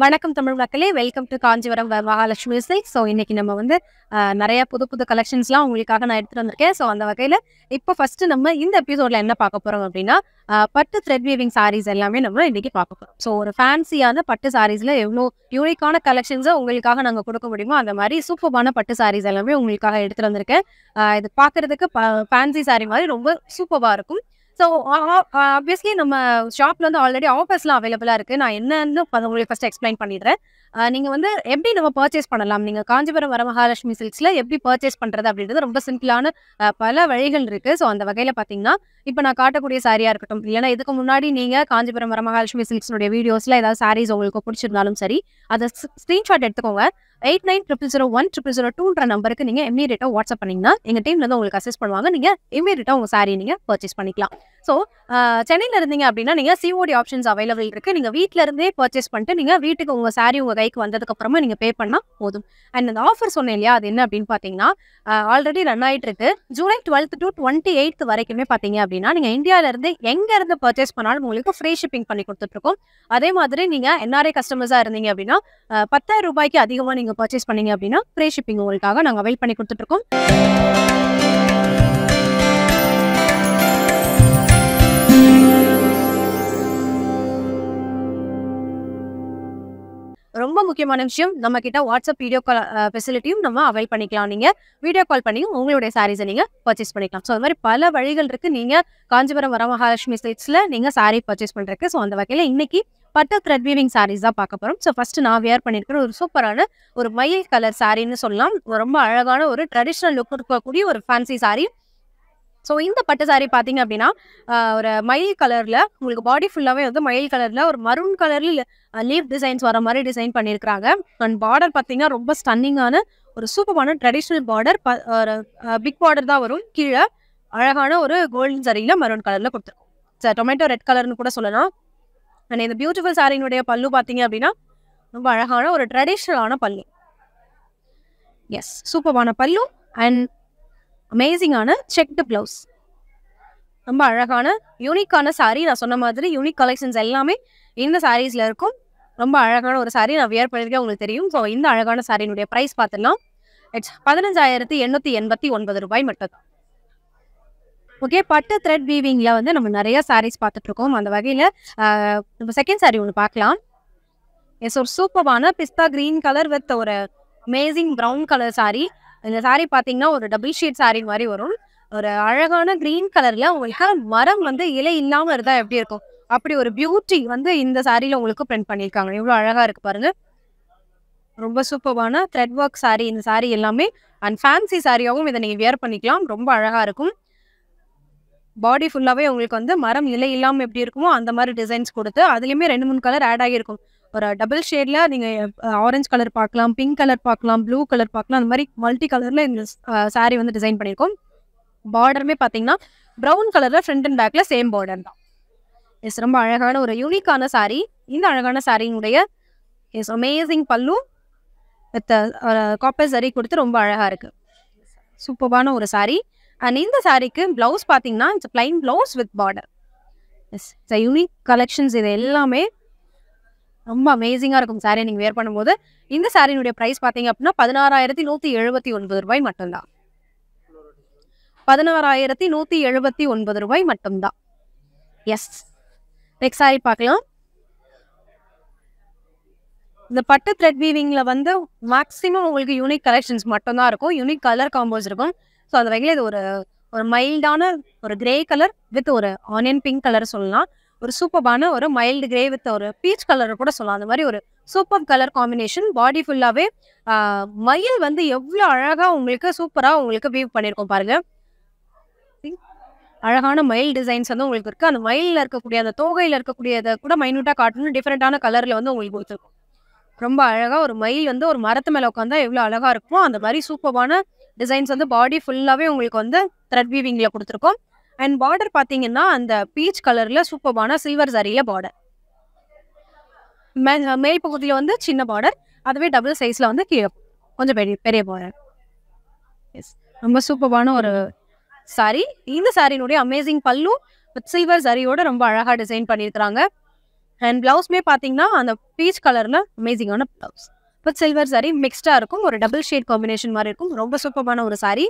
வணக்கம் தமிழ் மக்களே welcome to Kanchipuram Mahalakshmi silk so இன்னைக்கு நம்ம வந்து நிறைய புது புது கலெக்ஷன்ஸ்லாம் உங்களுக்காக நான் எடுத்துகிட்டு வந்திருக்கேன் ஸோ அந்த வகையில் இப்போ ஃபஸ்ட்டு நம்ம இந்த எபிசோட்ல என்ன பார்க்க போறோம் அப்படின்னா பட்டு த்ரெட் வீவிங் சாரீஸ் எல்லாமே நம்ம இன்றைக்கி பார்க்க போறோம் ஸோ ஒரு ஃபேன்சியான பட்டு சாரீஸ்ல எவ்வளோ யூனிக்கான கலெக்ஷன்ஸை உங்களுக்காக நாங்கள் கொடுக்க முடியுமோ அந்த மாதிரி சூப்பர்பான பட்டு சாரீஸ் எல்லாமே உங்களுக்காக எடுத்துகிட்டு வந்திருக்கேன் இது பார்க்கறதுக்கு ஃபேன்சி சாரி மாதிரி ரொம்ப சூப்பராக இருக்கும் ஸோ ஆப்வியஸ்லி நம்ம ஷாப்பில் வந்து ஆல்ரெடி ஆஃபர்ஸ்லாம் அவைலபிளாக இருக்குது நான் என்னன்னு உங்களுக்கு ஃபஸ்ட்டு எக்ஸ்பிளைன் பண்ணிடுறேன் நீங்கள் வந்து எப்படி நம்ம பர்ச்சேஸ் பண்ணலாம் நீங்கள் காஞ்சிபுரம் மகாலட்சுமி சில்க்ஸில் எப்படி பர்ச்சேஸ் பண்ணுறது அப்படின்றது ரொம்ப சிம்பிளான பல வழிகள் இருக்குது ஸோ அந்த வகையில் பார்த்தீங்கன்னா இப்போ நான் காட்டக்கூடிய சாரியாக இருக்கட்டும் இல்லைனா இதுக்கு முன்னாடி நீங்கள் காஞ்சிபுரம் வரமகாலட்சுமி சில்க்ஸ்னுடைய வீடியோஸில் ஏதாவது சாரீஸ் உங்களுக்கு பிடிச்சிருந்தாலும் சரி அதை ஸ்க்ரீன்ஷாட் எடுத்துக்கோங்க eight nine triple zero one triple zero டூன்ற நம்பருக்கு நீங்கள் இமீடியட்டாக வாட்ஸ்அப் பண்ணிங்கன்னா எங்கள் டீமில் உங்களுக்கு அசஸ் பண்ணுவாங்க நீங்கள் இமீடியட்டாக உங்கள் சாரீ நீங்கள் பர்ச்சேஸ் பண்ணிக்கலாம் ஸோ சென்னையில் இருந்தீங்க அப்படின்னா நீங்கள் சிஓடி ஆப்ஷன்ஸ் அவைலபிள் இருக்குது நீங்கள் வீட்டில் இருந்தே பர்ச்சேஸ் பண்ணிட்டு நீங்கள் வீட்டுக்கு உங்கள் சாரீ உங்கள் கைக்கு வந்ததுக்கப்புறமா நீங்கள் பே பண்ணால் போதும் அண்ட் அந்த ஆஃபர் சொன்னேன் இல்லையா அது என்ன அப்படின்னு பார்த்தீங்கன்னா ஆல்ரெடி ரன் ஆகிட்டு இருக்கு July twelfth to twenty eighth வரைக்குமே பார்த்தீங்க அப்படின்னா நீங்கள் இந்தியாவிலேருந்து எங்க இருந்து பர்ச்சேஸ் பண்ணாலும் உங்களுக்கு ஃப்ரீ ஷிப்பிங் பண்ணி கொடுத்துட்ருக்கோம் அதே மாதிரி நீங்கள் என்ஆர்ஐ கஸ்டமர்ஸாக இருந்தீங்க அப்படின்னா பத்தாயிரம் ரூபாய்க்கு அதிகமாக நீங்கள் நீங்கள் பர்ச்சேஸ் பண்ணீங்க அப்படின்னா ஃப்ரீ ஷிப்பிங் உங்களுக்காக நாங்கள் அவைல் பண்ணி கொடுத்துட்ருக்கோம் ரொம்ப முக்கியமான விஷயம் நம்ம கிட்ட வாட்ஸ்அப் வீடியோ கால் ஃபெசிலிட்டியும் நம்ம அவைல் பண்ணிக்கலாம் நீங்க வீடியோ கால் பண்ணியும் உங்களுடைய சாரீஸை நீங்க பர்ச்சேஸ் பண்ணிக்கலாம் ஸோ அது மாதிரி பல வழிகள் இருக்கு நீங்க காஞ்சிபுரம் வரமகாலட்சுமி ஸ்டேட்ஸ்ல நீங்க சாரீ பர்ச்சேஸ் பண்றதுக்கு ஸோ அந்த வகையில இன்னைக்கு பட்டு த்ரெட் வீவிங் சாரீஸ் தான் பார்க்க போகிறோம் ஸோ ஃபஸ்ட்டு நான் வேர் பண்ணியிருக்கிற ஒரு சூப்பரான ஒரு மயில் கலர் சாரின்னு சொல்லலாம் ரொம்ப அழகான ஒரு ட்ரெடிஷ்னல் லுக் இருக்கக்கூடிய ஒரு ஃபேன்சி சாரீ ஸோ இந்த பட்டு சாரீ பார்த்தீங்க அப்படின்னா ஒரு மயில் கலரில் உங்களுக்கு பாடி ஃபுல்லாகவே வந்து மயில் கலரில் ஒரு மரூன் கலரில் லீஃப் டிசைன்ஸ் வர மாதிரி டிசைன் பண்ணியிருக்கிறாங்க அண்ட் பார்டர் பார்த்தீங்கன்னா ரொம்ப ஸ்டன்னிங்கான ஒரு சூப்பரான ட்ரெடிஷ்னல் பார்டர் ப ஒரு பிக் பார்டர் தான் வரும் கீழே அழகான ஒரு கோல்டன் சரியில் மரூன் கலரில் சார் டொமேட்டோ ரெட் கலர்னு கூட சொல்லலாம் அண்ட் இந்த பியூட்டிஃபுல் சாரியினுடைய பல்லு பார்த்தீங்க அப்படின்னா ரொம்ப அழகான ஒரு ட்ரெடிஷ்னலான பல்லு எஸ் சூப்பரான பல்லு அண்ட் அமேசிங்கான செக்டு ப்ளவுஸ் ரொம்ப அழகான யூனிக்கான சாரி நான் சொன்ன மாதிரி யூனிக் கலெக்ஷன்ஸ் எல்லாமே இந்த சாரீஸில் இருக்கும் ரொம்ப அழகான ஒரு சாரீ நான் வியர் பண்ணியிருக்கேன் உங்களுக்கு தெரியும் ஸோ இந்த அழகான சாரியினுடைய ப்ரைஸ் பார்த்துடலாம் இட்ஸ் பதினஞ்சாயிரத்தி எண்ணூற்றி எண்பத்தி ஒன்பது ரூபாய் மட்டும்தான் ஓகே பட்டு த்ரெட் வீவிங்கில் வந்து நம்ம நிறைய சாரீஸ் பார்த்துட்ருக்கோம் அந்த வகையில் நம்ம செகண்ட் சாரீ ஒன்று பார்க்கலாம் எஸ் ஒரு சூப்பர்வான பிஸ்தா க்ரீன் கலர் வித் ஒரு அமேசிங் ப்ரௌன் கலர் சாரீ இந்த சாரீ பார்த்தீங்கன்னா ஒரு டபுள் ஷீட் சாரீ மாதிரி வரும் ஒரு அழகான க்ரீன் கலரில் உங்களுக்கு மரம் வந்து இலை இல்லாமல் இருந்தால் எப்படி இருக்கும் அப்படி ஒரு பியூட்டி வந்து இந்த சாரியில் உங்களுக்கு பிரிண்ட் பண்ணியிருக்காங்க எவ்வளோ அழகாக இருக்குது பாருங்கள் ரொம்ப சூப்பர்வான த்ரெட் ஒர்க் சாரீ இந்த சாரீ எல்லாமே அண்ட் ஃபேன்சி சாரியாகவும் இதை நீங்கள் வியர் பண்ணிக்கலாம் ரொம்ப அழகாக இருக்கும் பாடி ஃபுல்லாகவே உங்களுக்கு வந்து மரம் இலை இல்லாமல் எப்படி இருக்குமோ அந்த மாதிரி டிசைன்ஸ் கொடுத்து அதுலேயுமே ரெண்டு மூணு கலர் ஆட் ஆகியிருக்கும் ஒரு டபுள் ஷேடில் நீங்கள் ஆரஞ்சு கலர் பார்க்கலாம் பிங்க் கலர் பார்க்கலாம் ப்ளூ கலர் பார்க்கலாம் அந்த மாதிரி மல்டி கலரில் இந்த சாரீ வந்து டிசைன் பண்ணியிருக்கோம் பார்டருமே பார்த்தீங்கன்னா ப்ரௌன் கலரில் ஃப்ரண்ட் அண்ட் பேக்கில் சேம் பார்டர் தான் எஸ் ரொம்ப அழகான ஒரு யூனிக்கான சாரீ இந்த அழகான சாரியினுடைய yes amazing pallu with copper zari கொடுத்து ரொம்ப அழகாக இருக்குது சூப்பர்வான ஒரு சாரீ அண்ட் இந்த சாரீக்கு ப்ளவுஸ் பார்த்தீங்கன்னா it's plain blouse with border yes it's unique collections இது எல்லாமே ரொம்ப அமேசிங்காக இருக்கும் சாரீ நீங்கள் வேர் பண்ணும்போது இந்த சாரீனுடைய ப்ரைஸ் பார்த்தீங்க அப்படின்னா பதினாறாயிரத்தி நூற்றி எழுபத்தி ஒன்பது ரூபாய் மட்டும்தான் பதினாறாயிரத்தி நூற்றி எழுபத்தி ஒன்பது ரூபாய் மட்டும்தான் எஸ் நெக்ஸ்ட் சாரி பார்க்கலாம் இந்த பட்டு த்ரெட் வீவிங்கில் வந்து மேக்ஸிமம் உங்களுக்கு யூனிக் கலெக்ஷன்ஸ் மட்டும்தான் இருக்கும் யூனிக் கலர் காம்போஸ் இருக்கும் ஸோ அந்த வகையில் இது ஒரு ஒரு மைல்டான ஒரு கிரே கலர் வித் ஒரு ஆனியன் பிங்க் கலர் சொல்லலாம் ஒரு சூப்பர்பான ஒரு மைல்டு கிரே வித் ஒரு பீச் கலர் கூட சொல்லலாம் அந்த மாதிரி ஒரு சூப்பர் கலர் காம்பினேஷன் பாடி ஃபுல்லாகவே மயில் வந்து எவ்வளோ அழகாக உங்களுக்கு சூப்பராக உங்களுக்கு வீவ் பண்ணியிருக்கோம் பாருங்க அழகான மயில் டிசைன்ஸ் வந்து உங்களுக்கு இருக்குது அந்த மயிலில் இருக்கக்கூடிய அந்த தோகையில் இருக்கக்கூடியதை கூட மைனூட்டாக காட்டணும் டிஃப்ரெண்ட்டான கலரில் வந்து உங்களுக்கு கொடுத்துருக்கும் ரொம்ப அழகாக ஒரு மயில் வந்து ஒரு மரத்து மேலே உட்காந்தா எவ்வளோ அழகாக இருக்குமோ அந்த மாதிரி சூப்பரான டிசைன்ஸ் வந்து பாடி ஃபுல்லாகவே உங்களுக்கு வந்து த்ரெட் வீவிங்கில் கொடுத்துருக்கோம் அண்ட் பார்டர் பார்த்தீங்கன்னா அந்த பீச் கலரில் சூப்பர்பான சில்வர் சரியில் பார்டர் மே மேல் பகுதியில் வந்து சின்ன பார்டர் அதுவே டபுள் சைஸில் வந்து கீழே கொஞ்சம் பெரிய பெரிய பார்டர் எஸ் ரொம்ப சூப்பர்பான ஒரு சாரீ இந்த சாரினுடைய அமேசிங் பல்லும் வித் சில்வர் சரியோட ரொம்ப அழகாக டிசைன் பண்ணியிருக்கிறாங்க அண்ட் ப்ளவுஸ்மே பார்த்தீங்கன்னா அந்த பீச் கலரில் அமேசிங்கான ப்ளவுஸ் வித் சில்வர் சாரி மிக்ஸ்டாக இருக்கும் ஒரு டபுள் ஷேட் காம்பினேஷன் மாதிரி இருக்கும் ரொம்ப சூப்பமான ஒரு சாரி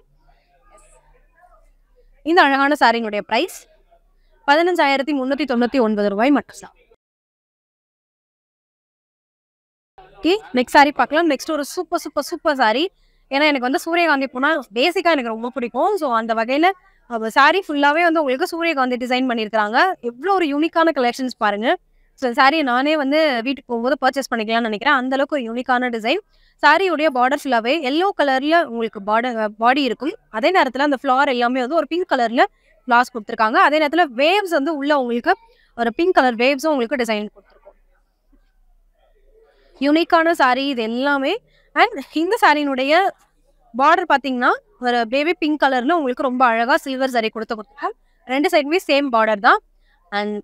இந்த அழகான சாரியினுடைய ப்ரைஸ் பதினஞ்சாயிரத்தி முந்நூற்றி தொண்ணூற்றி ஒன்பது ரூபாய் மட்டும் தான் ஓகே நெக்ஸ்ட் சாரி பார்க்கலாம் நெக்ஸ்ட் ஒரு சூப்பர் சூப்பர் சூப்பர் சாரி ஏன்னா எனக்கு வந்து சூரியகாந்தி போனால் பேசிக்காக எனக்கு ரொம்ப பிடிக்கும் ஸோ அந்த வகையில் சாரி ஃபுல்லாகவே வந்து உங்களுக்கு சூரியகாந்தி டிசைன் பண்ணியிருக்கிறாங்க எவ்வளோ ஒரு யூனிக்கான கலெக்ஷன்ஸ் பாருங்கள் ஸோ சாரியை நானே வந்து வீட்டுக்கு போகும்போது பர்ச்சேஸ் பண்ணிக்கலாம்னு நினைக்கிறேன் அந்தளவுக்கு ஒரு யூனிக்கான டிசைன் சாரியுடைய பார்டர் ஃபுல்லாகவே எல்லோ கலரில் உங்களுக்கு பார்டர் பாடி இருக்கும் அதே நேரத்தில் அந்த ஃப்ளார் எல்லாமே வந்து ஒரு பிங்க் கலரில் ஃப்ளார்ஸ் கொடுத்துருக்காங்க அதே நேரத்தில் வேவ்ஸ் வந்து உள்ள உங்களுக்கு ஒரு பிங்க் கலர் வேவ்ஸும் உங்களுக்கு டிசைன் கொடுத்துருக்கோம் யூனிக்கான சாரீ இது எல்லாமே அண்ட் இந்த சாரியினுடைய பார்டர் பார்த்தீங்கன்னா ஒரு பேபி பிங்க் கலரில் உங்களுக்கு ரொம்ப அழகாக சில்வர் சாரி கொடுத்து கொடுத்துருக்கோம் ரெண்டு சைடுமே சேம் பார்டர் தான் அண்ட்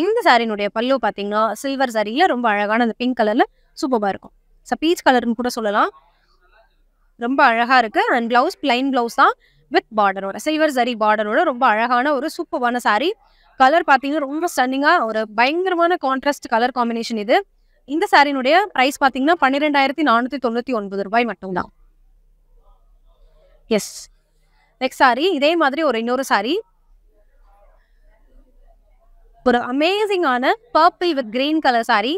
இந்த சாரியினுடைய பல்லு பார்த்தீங்கன்னா சில்வர் சாரியில் ரொம்ப அழகான அந்த பிங்க் கலரில் சூப்பராக இருக்கும் ஸோ பீச் கலர்னு கூட சொல்லலாம் ரொம்ப அழகாக இருக்குது அண்ட் ப்ளவுஸ் பிளைன் பிளவுஸ் தான் வித் பார்டரோட சில்வர் சரி பார்டரோட ரொம்ப அழகான ஒரு சூப்பரான சாரீ கலர் பார்த்தீங்கன்னா ரொம்ப ஸ்டன்னிங்காக ஒரு பயங்கரமான கான்ட்ராஸ்ட் கலர் காம்பினேஷன் இது இந்த சாரியினுடைய ப்ரைஸ் பார்த்தீங்கன்னா பன்னிரெண்டாயிரத்தி நானூற்றி தொண்ணூற்றி ஒன்பது ரூபாய் மட்டும்தான் எஸ் நெக்ஸ்ட் சாரி இதே மாதிரி ஒரு இன்னொரு சாரி ஒரு அமேசிங்கான purple with green colour sari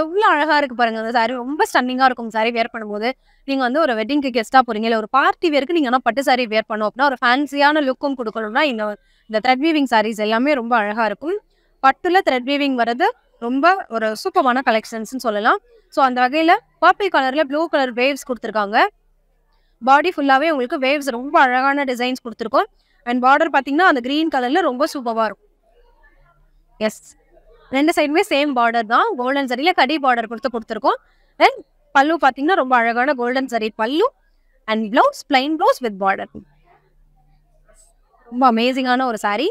எவ்வளோ அழகாக இருக்குது பாருங்க அந்த சாரீ ரொம்ப ஸ்டன்னிங்காக இருக்கும் சாரீ வேர் பண்ணும்போது நீங்கள் வந்து ஒரு வெட்டிங்க்கு கெஸ்ட்டாக போகிறீங்க இல்லை ஒரு பார்ட்டி வேருக்கு நீங்கள் ஆனால் பட்டு சாரி வேர் பண்ணோம் அப்படின்னா ஒரு ஃபேன்சியான லுக்கும் கொடுக்கணும்னா இந்த இந்த த்ரெட் வீவிங் சாரீஸ் எல்லாமே ரொம்ப அழகாக இருக்கும் பட்டில் த்ரெட் வீவிங் வர்றது ரொம்ப ஒரு சூப்பரான கலெக்ஷன்ஸ்னு சொல்லலாம் ஸோ அந்த வகையில் பர்பிள் கலரில் ப்ளூ கலர் வேவ்ஸ் கொடுத்துருக்காங்க பாடி ஃபுல்லாகவே உங்களுக்கு வேவ்ஸ் ரொம்ப அழகான டிசைன்ஸ் கொடுத்துருக்கோம் அண்ட் பார்டர் பார்த்தீங்கன்னா அந்த க்ரீன் கலரில் ரொம்ப சூப்பராக இருக்கும் எஸ் ரெண்டு சைடுமே சேம் பார்டர் தான் கோல்டன் சரியில் கடி பார்டர் கொடுத்து கொடுத்துருக்கோம் தென் பல்லு பார்த்தீங்கன்னா ரொம்ப அழகான கோல்டன் சரி பல்லு and blouse plain blouse with border ரொம்ப அமேசிங்கான ஒரு சாரீ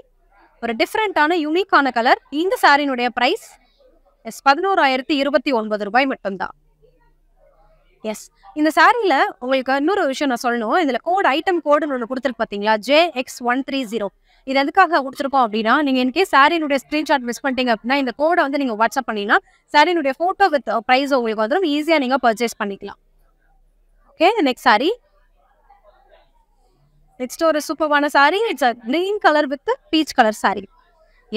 ஒரு டிஃப்ரெண்ட்டான யூனிக்கான கலர் இந்த சாரினுடைய ப்ரைஸ் எஸ் பதினோராயிரத்தி இருபத்தி ஒன்பது ரூபாய் மட்டும்தான் எஸ் இந்த சாரியில் உங்களுக்கு இன்னொரு விஷயம் நான் சொல்லணும் இதில் கோட் ஐட்டம் கோடுன்னு ஒன்று கொடுத்துருக்கு பார்த்தீங்களா J X one three zero இது எதுக்காக கொடுத்துருக்கோம் அப்படின்னா நீங்க இன்கேஸ் சாரியினுடைய ஸ்கிரீன்ஷாட் மிஸ் பண்ணிட்டீங்க அப்படின்னா இந்த கோடை வந்து நீங்க வாட்ஸ்அப் பண்ணினா சாரியினுடைய போட்டோ வித் ப்ரைஸ் உங்களுக்கு வந்துடும் ஈஸியா நீங்க பர்ச்சேஸ் பண்ணிக்கலாம் ஓகே நெக்ஸ்ட் சாரி நெக்ஸ்ட் ஒரு சூப்பர்வான sari it's green colour with peach colour sari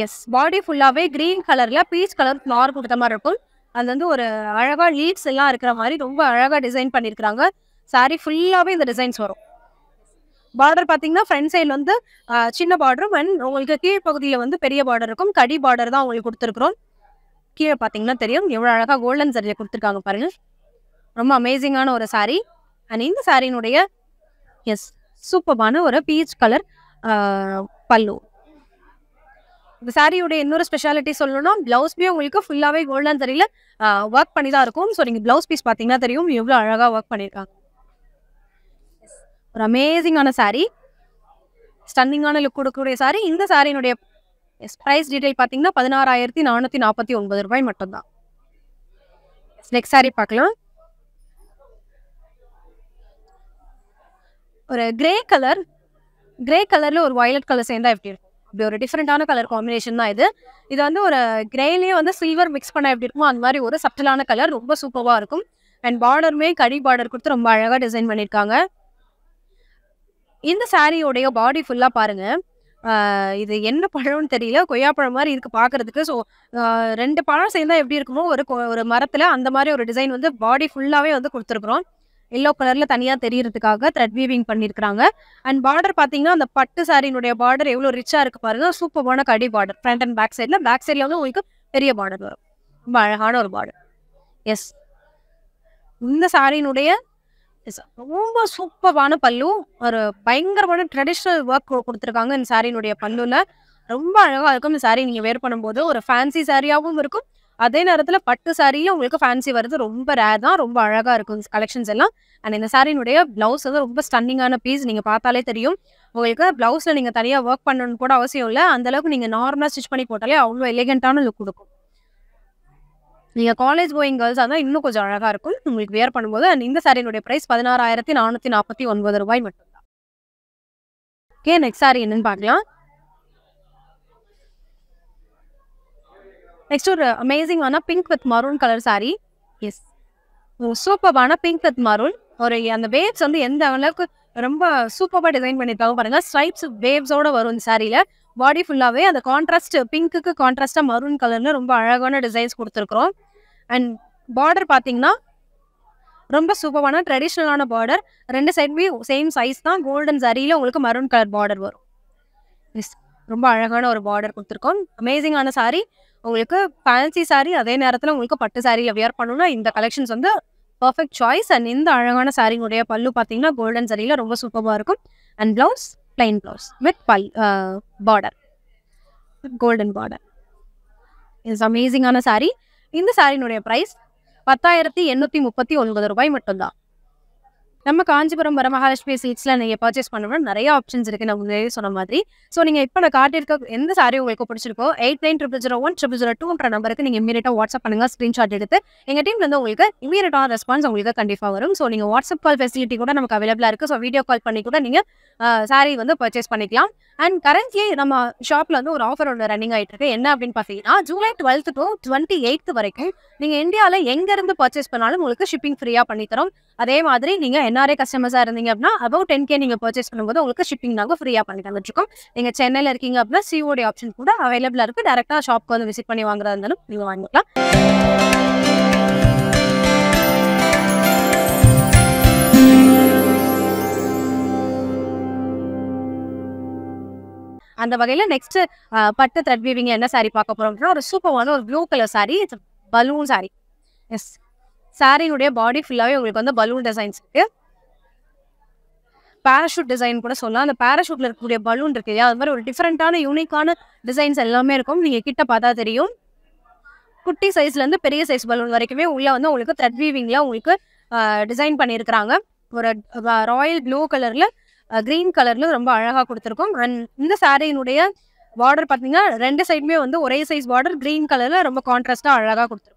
yes body ஃபுல்லாகவே கிரீன் கலரில் பீச் கலர் ஃப்ளவர் கொடுத்த மாதிரி இருக்கும் அது வந்து ஒரு அழகாக லீட்ஸ் எல்லாம் இருக்கிற மாதிரி ரொம்ப அழகாக டிசைன் பண்ணியிருக்கிறாங்க சாரி ஃபுல்லாகவே இந்த டிசைன்ஸ் வரும் பார்டர் பார்த்தீங்கன்னா ஃப்ரண்ட் சைடு வந்து சின்ன பார்டரும் அண்ட் உங்களுக்கு கீழ்ப்பகுதியில் வந்து பெரிய பார்டர் இருக்கும் கடி பார்டர் தான் உங்களுக்கு கொடுத்துருக்குறோம் கீழே பார்த்தீங்கன்னா தெரியும் எவ்வளோ அழகாக கோல்டன் சரியை கொடுத்துருக்காங்க பாருங்கள் ரொம்ப அமேசிங்கான ஒரு சாரீ அண்ட் இந்த சாரியினுடைய எஸ் சூப்பமான ஒரு பீச் கலர் பல்லு இந்த சாரியுடைய இன்னொரு ஸ்பெஷாலிட்டி சொல்லணும்னா பிளவுஸ்மே உங்களுக்கு ஃபுல்லாகவே கோல்டன் சரியில் ஒர்க் பண்ணி தான் இருக்கும் ஸோ நீங்கள் பிளவுஸ் பீஸ் பார்த்தீங்கன்னா தெரியும் எவ்வளோ அழகாக ஒர்க் பண்ணியிருக்காங்க ஒரு அமேசிங்கான சாரீ ஸ்டன்னிங்கான லுக் கொடுக்கக்கூடிய சாரீ இந்த சாரியினுடைய ப்ரைஸ் டீடைல் பார்த்தீங்கன்னா பதினாறாயிரத்தி நானூற்றி நாற்பத்தி ஒன்பது ரூபாய் மட்டும்தான் நெக்ஸ்ட் சாரி பார்க்கலாம் ஒரு கிரே கலர் கிரே கலரில் ஒரு வயலட் கலர் சேர்ந்தா எப்படி இருக்கும் இப்படி ஒரு டிஃப்ரெண்ட்டான கலர் காம்பினேஷன் தான் இது இது வந்து ஒரு கிரேலேயே வந்து சில்வர் மிக்ஸ் பண்ணால் எப்படி இருக்குமோ அந்த மாதிரி ஒரு சப்டலான கலர் ரொம்ப சூப்பராக இருக்கும் அண்ட் பார்டருமே கடி பார்டர் கொடுத்து ரொம்ப அழகாக டிசைன் பண்ணியிருக்காங்க இந்த சாரியோடைய பாடி ஃபுல்லாக பாருங்கள் இது என்ன பழம்னு தெரியல கொய்யாப்பழம் மாதிரி இருக்குது பார்க்குறதுக்கு ஸோ ரெண்டு பழம் சேர்ந்தால் எப்படி இருக்குமோ ஒரு ஒரு மரத்தில் அந்த மாதிரி ஒரு டிசைன் வந்து பாடி ஃபுல்லாகவே வந்து கொடுத்துருக்குறோம் எல்லோ கலரில் தனியாக தெரியறதுக்காக த்ரெட் வீவிங் பண்ணியிருக்கிறாங்க அண்ட் பார்டர் பார்த்தீங்கன்னா அந்த பட்டு சாரியினுடைய பார்டர் எவ்வளோ ரிச்சாக இருக்குது பாருங்க சூப்பரான கடி பார்டர் ஃப்ரண்ட் அண்ட் பேக் சைடில் பேக் சைடில் வந்து உங்களுக்கு பெரிய பார்டர் வரும் ரொம்ப அழகான ஒரு பார்டர் எஸ் இந்த சாரியினுடைய ரொம்ப சூப்பரான பல்லு ஒரு பயங்கரமான ட்ரெடிஷ்னல் ஒர்க் கொடுத்துருக்காங்க இந்த சாரியினுடைய பல்லுல ரொம்ப அழகா இருக்கும் இந்த சாரி நீங்க வேர் பண்ணும்போது ஒரு ஃபேன்சி சாரியாகவும் இருக்கும் அதே நேரத்தில் பட்டு சாரியும் உங்களுக்கு ஃபேன்சி வருது ரொம்ப ரேர் தான் ரொம்ப அழகாக இருக்கும் கலெக்ஷன்ஸ் எல்லாம் அண்ட் இந்த சாரியினுடைய ப்ளவுஸ் வந்து ரொம்ப ஸ்டன்னிங்கான பீஸ் நீங்கள் பார்த்தாலே தெரியும் உங்களுக்கு ப்ளவுஸில் நீங்கள் தனியாக ஒர்க் பண்ணணும்னு கூட அவசியம் இல்லை அந்தளவுக்கு நீங்கள் நார்மலாக ஸ்டிச் பண்ணி போட்டாலே அவ்வளோ எலிகென்ட்டான லுக் கொடுக்கும் நீங்கள் காலேஜ் கோயிங் கேர்ள்ஸ் தான் இன்னும் கொஞ்சம் அழகாக இருக்கும் உங்களுக்கு வியர் பண்ணும்போது அண்ட் இந்த சாரியினுடைய ப்ரைஸ் பதினாறாயிரத்தி நானூற்றி நாற்பத்தி ஒன்பது ரூபாய் மட்டும்தான் ஓகே நெக்ஸ்ட் சாரி என்னன்னு பார்க்கலாம் நெக்ஸ்ட் ஒரு அமேசிங்கான pink with maroon colour sari yes சூப்பர்பான பிங்க் வித் மரூன் ஒரு அந்த வேவ்ஸ் வந்து எந்த அளவுக்கு ரொம்ப சூப்பராக டிசைன் பண்ணியிருக்காங்க பாருங்க ஸ்ட்ரைப்ஸ் வேவ்ஸோடு வரும் இந்த சாரியில் பாடி ஃபுல்லாகவே அந்த கான்ட்ராஸ்ட் பிங்க்கு கான்ட்ராஸ்ட்டாக மரூன் கலர்னு ரொம்ப அழகான டிசைன்ஸ் கொடுத்துருக்குறோம் அண்ட் பார்டர் பார்த்தீங்கன்னா ரொம்ப சூப்பரான ட்ரெடிஷ்னலான பார்டர் ரெண்டு சைடுமே சேம் சைஸ் தான் கோல்டன் சரியில் உங்களுக்கு மரூன் கலர் பார்டர் வரும் எஸ் ரொம்ப அழகான ஒரு பார்டர் கொடுத்துருக்கோம் அமேசிங்கான சாரீ உங்களுக்கு ஃபேன்சி சாரி அதே நேரத்தில் உங்களுக்கு பட்டு சாரியில் வியர் பண்ணணும்னா இந்த கலெக்ஷன்ஸ் வந்து பர்ஃபெக்ட் சாய்ஸ் அண்ட் இந்த அழகான சாரியினுடைய பல்லு பார்த்தீங்கன்னா கோல்டன் சரியில் ரொம்ப சூப்பராக இருக்கும் and blouse plain blouse with பல் பார்டர் கோல்டன் பார்டர் இட்ஸ் அமேசிங்கான சாரீ இந்த சாரியினுடைய ப்ரைஸ் பத்தாயிரத்தி எண்ணூற்றி முப்பத்தி ஒன்பது ரூபாய் மட்டும்தான் நம்ம காஞ்சிபுரம் மகாலட்சுமி சீட்ஸில் நீங்கள் பர்ச்சேஸ் பண்ணணும் நிறைய ஆப்ஷன்ஸ் இருக்குது நான் உங்களுக்கு சொன்ன மாதிரி ஸோ நீங்கள் இப்போ நான் காட்டியிருக்க எந்த சாரி உங்களுக்கு பிடிச்சிருக்கோ eight nine triple zero one triple zero டூன்ற நம்பருக்கு நீங்கள் இமீடியட்டாக வாட்ஸ்அப் பண்ணுங்கள் ஸ்க்ரீன்ஷாட் எடுத்து எங்கள் டீம்லேருந்து உங்களுக்கு இமீடியட்டான ரெஸ்பான்ஸ் உங்களுக்கு கண்டிப்பாக வரும் ஸோ நீங்கள் வாட்ஸ்அப் கால் ஃபெசிலிட்டி கூட நமக்கு அவைலபிளாக இருக்குது ஸோ வீடியோ கால் பண்ணி கூட நீங்கள் சாரி வந்து பர்ச்சேஸ் பண்ணிக்கலாம் அண்ட் கரண்ட்லி நம்ம ஷாப்ல வந்து ஒரு ஆஃபர் ஒன்று ரன்னிங் ஆயிட்டு இருக்கு என்ன அப்படின்னு பார்த்தீங்கன்னா July twelfth to twenty eighth வரைக்கும் நீங்க இந்தியாவில் எங்க இருந்து பர்ச்சேஸ் பண்ணாலும் உங்களுக்கு ஷிப்பிங் ஃப்ரீயா பண்ணி அதே மாதிரி நீங்க என்ஆர்ஏ கஸ்டமர்ஸா இருந்தீங்க அப்படின்னா அபவுட் டென் கே நீங்க பர்ச்சேஸ் பண்ணும்போது உங்களுக்கு ஷிப்பிங் நாங்க ஃப்ரீயா பண்ணி தந்துட்டு இருக்கோம் நீங்க சென்னையில இருக்கீங்க அப்படின்னா சிஓடி ஆப்ஷன் கூட அவைலபிளா இருக்கு டேரக்டா ஷாப்க்கு வந்து விசிட் பண்ணி வாங்குறதா இருந்தாலும் நீங்க வாங்கிக்கலாம் அந்த வகையில் நெக்ஸ்ட் பட்டு த்ரெட் வீவிங்ல என்ன சாரி பார்க்க போறோம்னா ஒரு சூப்பர் வந்து ஒரு blue colour sari it's balloon sari yes சாரியினுடைய பாடி ஃபுல்லாகவே உங்களுக்கு வந்து பலூன் டிசைன்ஸ் இருக்கு பேராஷூட் டிசைன் கூட சொல்லலாம் அந்த பேராஷூட்ல இருக்கக்கூடிய பலூன் இருக்கு இல்லையா அது மாதிரி ஒரு டிஃப்ரெண்டான யூனிக்கான டிசைன்ஸ் எல்லாமே இருக்கும் நீங்க கிட்ட பார்த்தா தெரியும் குட்டி சைஸ்லேருந்து பெரிய சைஸ் பலூன் வரைக்குமே உள்ளே வந்து உங்களுக்கு த்ரெட் வீவிங்கில் உங்களுக்கு டிசைன் பண்ணியிருக்கிறாங்க ஒரு ராயல் ப்ளூ கலரில் க்ரீன் கலர்ல ரொம்ப அழகாக கொடுத்துருக்கோம் அண்ட் இந்த சாரியினுடைய பார்டர் பார்த்தீங்கன்னா ரெண்டு சைடுமே வந்து ஒரே சைஸ் பார்டர் க்ரீன் கலர்ல ரொம்ப கான்ட்ராஸ்டாக அழகாக கொடுத்துருக்கோம்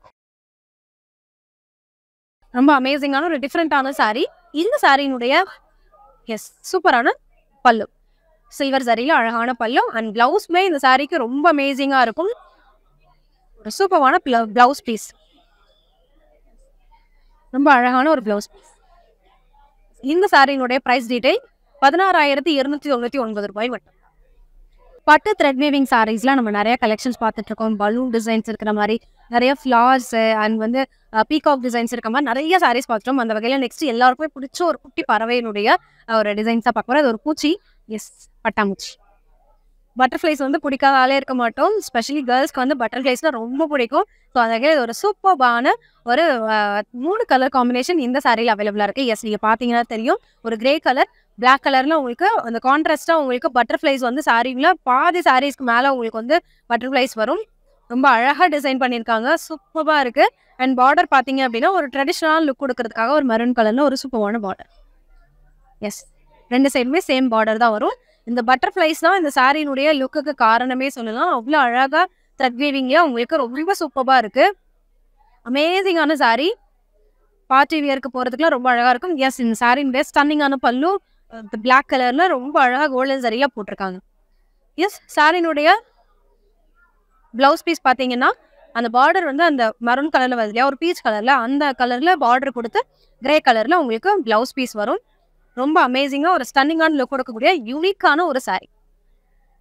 ரொம்ப அமேசிங்கான ஒரு டிஃப்ரெண்ட்டான சாரீ இந்த சாரியினுடைய எஸ் சூப்பரான பல்லு சில்வர் சரியில் அழகான பல்லு அண்ட் பிளவுஸ்மே இந்த சாரீக்கு ரொம்ப அமேசிங்காக இருக்கும் ஒரு சூப்பரான பிளவுஸ் பீஸ் ரொம்ப அழகான ஒரு பிளவுஸ் பீஸ் இந்த சாரியினுடைய ப்ரைஸ் டீட்டெயில் பதினாறாயிரத்தி இருநூத்தி தொண்ணூத்தி ஒன்பது ரூபாய் மட்டும் பட்டு த்ரெட் வேவிங் சாரீஸ்லாம் நம்ம நிறைய கலெக்ஷன்ஸ் பார்த்துட்டு இருக்கோம் பலூன் டிசைன்ஸ் இருக்கிற மாதிரி நிறைய ஃப்ளார்ஸ் அண்ட் வந்து பீகாக் டிசைன்ஸ் இருக்க மாதிரி நிறைய சாரீஸ் பார்த்துட்டோம் அந்த வகையில் நெக்ஸ்ட் எல்லாருக்குமே பிடிச்ச ஒரு குட்டி பறவையினுடைய ஒரு டிசைன்ஸாக பார்க்க அது ஒரு பூச்சி எஸ் பட்டாமூச்சி பட்டர்ஃப்ளைஸ் வந்து பிடிக்காதாலே இருக்க மாட்டோம் ஸ்பெஷலி கேர்ள்ஸ்க்கு வந்து பட்டர்ஃப்ளைஸ்னால் ரொம்ப பிடிக்கும் ஸோ வகையில் ஒரு சூப்பர்பான ஒரு மூணு கலர் காம்பினேஷன் இந்த சாரியில் அவைலபிளாக இருக்குது எஸ் நீங்கள் பார்த்தீங்கன்னா தெரியும் ஒரு கிரே கலர் பிளாக் கலரில் உங்களுக்கு அந்த கான்ட்ராஸ்ட்டாக உங்களுக்கு பட்டர்ஃப்ளைஸ் வந்து சாரீங்களா பாதி சாரீஸ்க்கு மேலே உங்களுக்கு வந்து பட்டர்ஃப்ளைஸ் வரும் ரொம்ப அழகாக டிசைன் பண்ணியிருக்காங்க சூப்பராக இருக்குது அண்ட் பார்டர் பார்த்தீங்க அப்படின்னா ஒரு ட்ரெடிஷ்னலாக லுக் கொடுக்கறதுக்காக ஒரு மரூன் கலரில் ஒரு சூப்பரான பார்டர் எஸ் ரெண்டு சைடுமே சேம் பார்டர் தான் வரும் இந்த பட்டர்ஃப்ளைஸ் தான் இந்த சாரியினுடைய லுக்குக்கு காரணமே சொல்லலாம் அவ்வளோ அழகாக த்ரெட் உங்களுக்கு ரொம்ப சூப்பராக இருக்குது அமேசிங்கான சாரி பார்ட்டி வியருக்கு போகிறதுக்குலாம் ரொம்ப அழகாக இருக்கும் எஸ் இந்த பெஸ்ட் ஸ்டன்னிங்கான பல்லும் பிளாக் கலர்ல ரொம்ப அழகா கோல்டன் சரியா போட்டிருக்காங்க எஸ் சாரினுடைய பிளவுஸ் பீஸ் பார்த்தீங்கன்னா அந்த பார்டர் வந்து அந்த மரூன் கலர்ல வருது இல்லையா ஒரு பீச் கலர்ல அந்த கலர்ல பார்டர் கொடுத்து கிரே கலர்ல உங்களுக்கு பிளவுஸ் பீஸ் வரும் ரொம்ப அமேசிங்காக ஒரு ஸ்டன்னிங்கான லுக் கொடுக்கக்கூடிய யூனிக்கான ஒரு சாரீ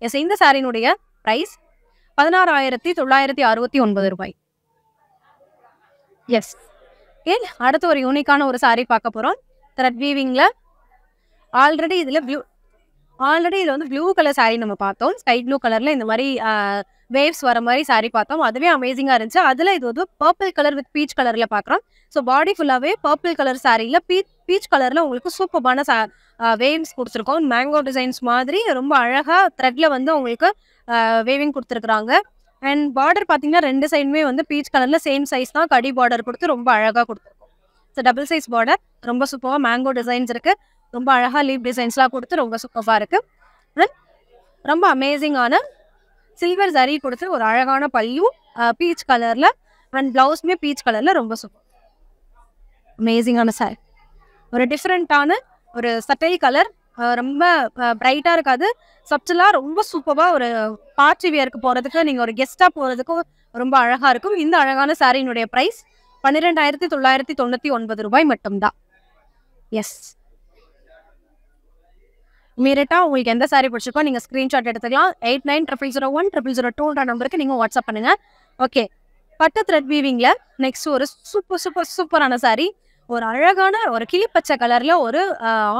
எஸ் இந்த சாரினுடைய ப்ரைஸ் பதினாறாயிரத்தி தொள்ளாயிரத்தி அறுபத்தி ஒன்பது ரூபாய் எஸ் ஏன் அடுத்து ஒரு யூனிக்கான ஒரு சாரீ பார்க்க போகிறோம் த்ரெட் வீவிங்கில் ஆல்ரெடி இதில் ப்ளூ ஆல்ரெடி இதில் வந்து ப்ளூ கலர் சாரீ நம்ம பார்த்தோம் ஸ்கை ப்ளூ கலரில் இந்த மாதிரி வேவ்ஸ் வர மாதிரி சாரீ பார்த்தோம் அதுவே அமேசிங்காக இருந்துச்சு அதில் இது வந்து பர்பிள் கலர் வித் பீச் கலரில் பார்க்குறோம் ஸோ பாடி ஃபுல்லாகவே பர்பிள் கலர் சாரீயில் பீச் பீச் கலரில் உங்களுக்கு சூப்பர்பான சா வேவ்ஸ் கொடுத்துருக்கோம் மேங்கோ டிசைன்ஸ் மாதிரி ரொம்ப அழகாக த்ரெட்டில் வந்து உங்களுக்கு வேவிங் கொடுத்துருக்குறாங்க அண்ட் பார்டர் பார்த்தீங்கன்னா ரெண்டு சைடுமே வந்து பீச் கலரில் சேம் சைஸ் தான் கடி பார்டர் கொடுத்து ரொம்ப அழகாக கொடுத்துருக்கோம் ஸோ டபுள் சைஸ் பார்டர் ரொம்ப சூப்பராக மேங்கோ டிசைன்ஸ் இருக்குது ரொம்ப அழகாக லீவ் டிசைன்ஸ்லாம் கொடுத்து ரொம்ப சூப்பராக இருக்குது ரொம்ப அமேசிங்கான சில்வர் ஜரி கொடுத்து ஒரு அழகான பல்லியும் பீச் கலரில் அண்ட் ப்ளவுஸுமே பீச் கலரில் ரொம்ப சூப்பர் அமேசிங்கான சார் ஒரு டிஃப்ரெண்ட்டான ஒரு சட்டை கலர் ரொம்ப ப்ரைட்டாக இருக்காது சப்டிலாக ரொம்ப சூப்பராக ஒரு பார்ட்டி வியருக்கு போகிறதுக்கு நீங்கள் ஒரு கெஸ்ட்டாக போகிறதுக்கும் ரொம்ப அழகாக இருக்கும் இந்த அழகான சாரியினுடைய ப்ரைஸ் பன்னிரெண்டாயிரத்தி தொள்ளாயிரத்தி தொண்ணூற்றி ஒன்பது ரூபாய் மட்டும்தான் எஸ் இமீடியட்டாக உங்களுக்கு எந்த சாரி பிடிச்சிருக்கோ நீங்கள் ஸ்க்ரீன்ஷாட் எடுத்துக்கலாம் eight nine triple zero one triple zero hundred நம்பருக்கு நீங்கள் வாட்ஸ்அப் பண்ணுங்கள் ஓகே பட்டு த்ரெட் வீவிங்கில் நெக்ஸ்ட் ஒரு சூப்பர் சூப்பர் சூப்பரான சாரி ஒரு அழகான ஒரு கிளிப்பச்சை கலரில் ஒரு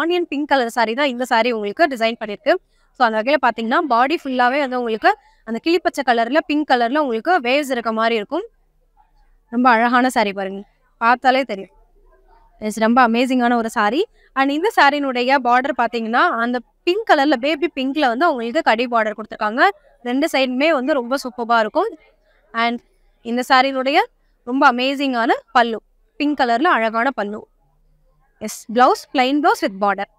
ஆனியன் பிங்க் கலர் சாரி தான் இந்த சாரி உங்களுக்கு டிசைன் பண்ணியிருக்கு ஸோ அந்த வகையில் பார்த்தீங்கன்னா பாடி ஃபுல்லாகவே வந்து உங்களுக்கு அந்த கிளிப்பச்சை கலரில் பிங்க் கலரில் உங்களுக்கு வேவ்ஸ் இருக்க மாதிரி இருக்கும் ரொம்ப அழகான சாரி பாருங்கள் பார்த்தாலே தெரியும் இட்ஸ் ரொம்ப அமேசிங்கான ஒரு சாரி அண்ட் இந்த சாரினுடைய பார்டர் பார்த்தீங்கன்னா அந்த பிங்க் கலரில் பேபி பிங்க்ல வந்து அவங்களுக்கு கடி பார்டர் கொடுத்துருக்காங்க ரெண்டு சைடுமே வந்து ரொம்ப சூப்பராக இருக்கும் அண்ட் இந்த சாரியினுடைய ரொம்ப அமேசிங்கான பல்லு பிங்க் கலரில் அழகான pallu yes blouse plain blouse with border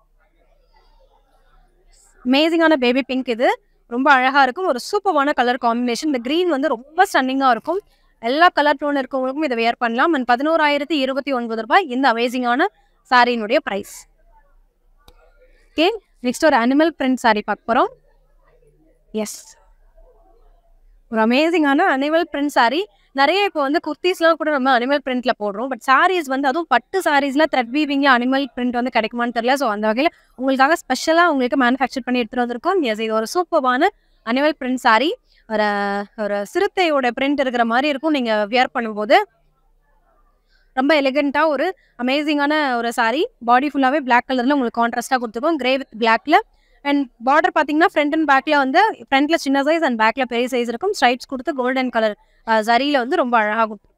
அமேசிங்கான பேபி பிங்க் இது ரொம்ப அழகாக இருக்கும் ஒரு சூப்பரான கலர் காம்பினேஷன் இந்த க்ரீன் வந்து ரொம்ப ஸ்டன்னிங்காக இருக்கும் எல்லா கலர் டோன் இருக்கவங்களுக்கும் இதை வேர் பண்ணலாம் அண்ட் பதினோராயிரத்தி இருபத்தி ஒன்பது ரூபாய் இந்த அமேசிங்கான சாரியினுடைய ப்ரைஸ் ஓகே நெக்ஸ்ட் ஒரு அனிமல் பிரிண்ட் சாரி பார்க்க போகிறோம் எஸ் ஒரு அமேசிங்கான அனிமல் பிரிண்ட் சாரி நிறைய இப்போ வந்து குர்த்திஸ்லாம் கூட நம்ம அனிமல் பிரிண்ட்ல போடுறோம் பட் சாரீஸ் வந்து அதுவும் பட்டு சாரீஸ்ல த்ரெட் வீவிங்ல அனிமல் பிரிண்ட் வந்து கிடைக்குமான்னு தெரியல ஸோ அந்த வகையில் உங்களுக்காக ஸ்பெஷலாக உங்களுக்கு மேனுஃபேக்சர் பண்ணி எடுத்துகிட்டு வந்திருக்கோம் எஸ் இது ஒரு சூப்பரான அனிமல் பிரிண்ட் சாரி ஒரு ஒரு சிறுத்தையோட பிரிண்ட் இருக்கிற மாதிரி இருக்கும் நீங்கள் வியர் பண்ணும்போது ரொம்ப எலிகண்ட்டாக ஒரு அமேசிங்கான ஒரு சாரீ பாடி ஃபுல்லாகவே பிளாக் கலரில் உங்களுக்கு கான்ட்ராஸ்ட்டாக கொடுத்துருக்கும் கிரே வித் பிளாக்ல அண்ட் பார்டர் பார்த்தீங்கன்னா ஃப்ரண்ட் அண்ட் பேக்கில் வந்து ஃப்ரண்ட்ல சின்ன சைஸ் அண்ட் பேக்கில் பெரிய சைஸ் இருக்கும் ஸ்ட்ரைட்ஸ் கொடுத்து கோல்டன் கலர் சரியில் வந்து ரொம்ப அழகாக கொடுத்துருக்கோம்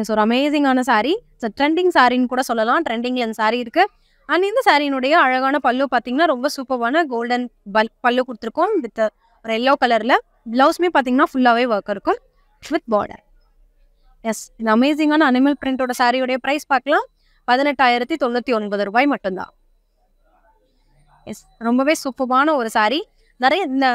இட்ஸ் ஒரு அமேசிங்கான சாரீ ஸோ ட்ரெண்டிங் சாரின்னு கூட சொல்லலாம் ட்ரெண்டிங்கில் அந்த சாரீ இருக்குது அண்ட் இந்த சாரியினுடைய அழகான பல்லு பார்த்தீங்கன்னா ரொம்ப சூப்பரான கோல்டன் பல் பல்லு கொடுத்துருக்கோம் வித் ஒரு எல்லோ கலரில் ப்ளவுஸுமே பார்த்தீங்கன்னா ஃபுல்லாகவே ஒர்க் இருக்கும் வித் பார்டர் எஸ் இந்த அமேசிங்கான அனிமல் பிரிண்டோட சாரியோடைய ப்ரைஸ் பார்க்கலாம் பதினெட்டாயிரத்தி தொண்ணூற்றி ஒன்பது ரூபாய் மட்டும்தான் எஸ் ரொம்பவே சூப்பமான ஒரு சாரி நிறைய இந்த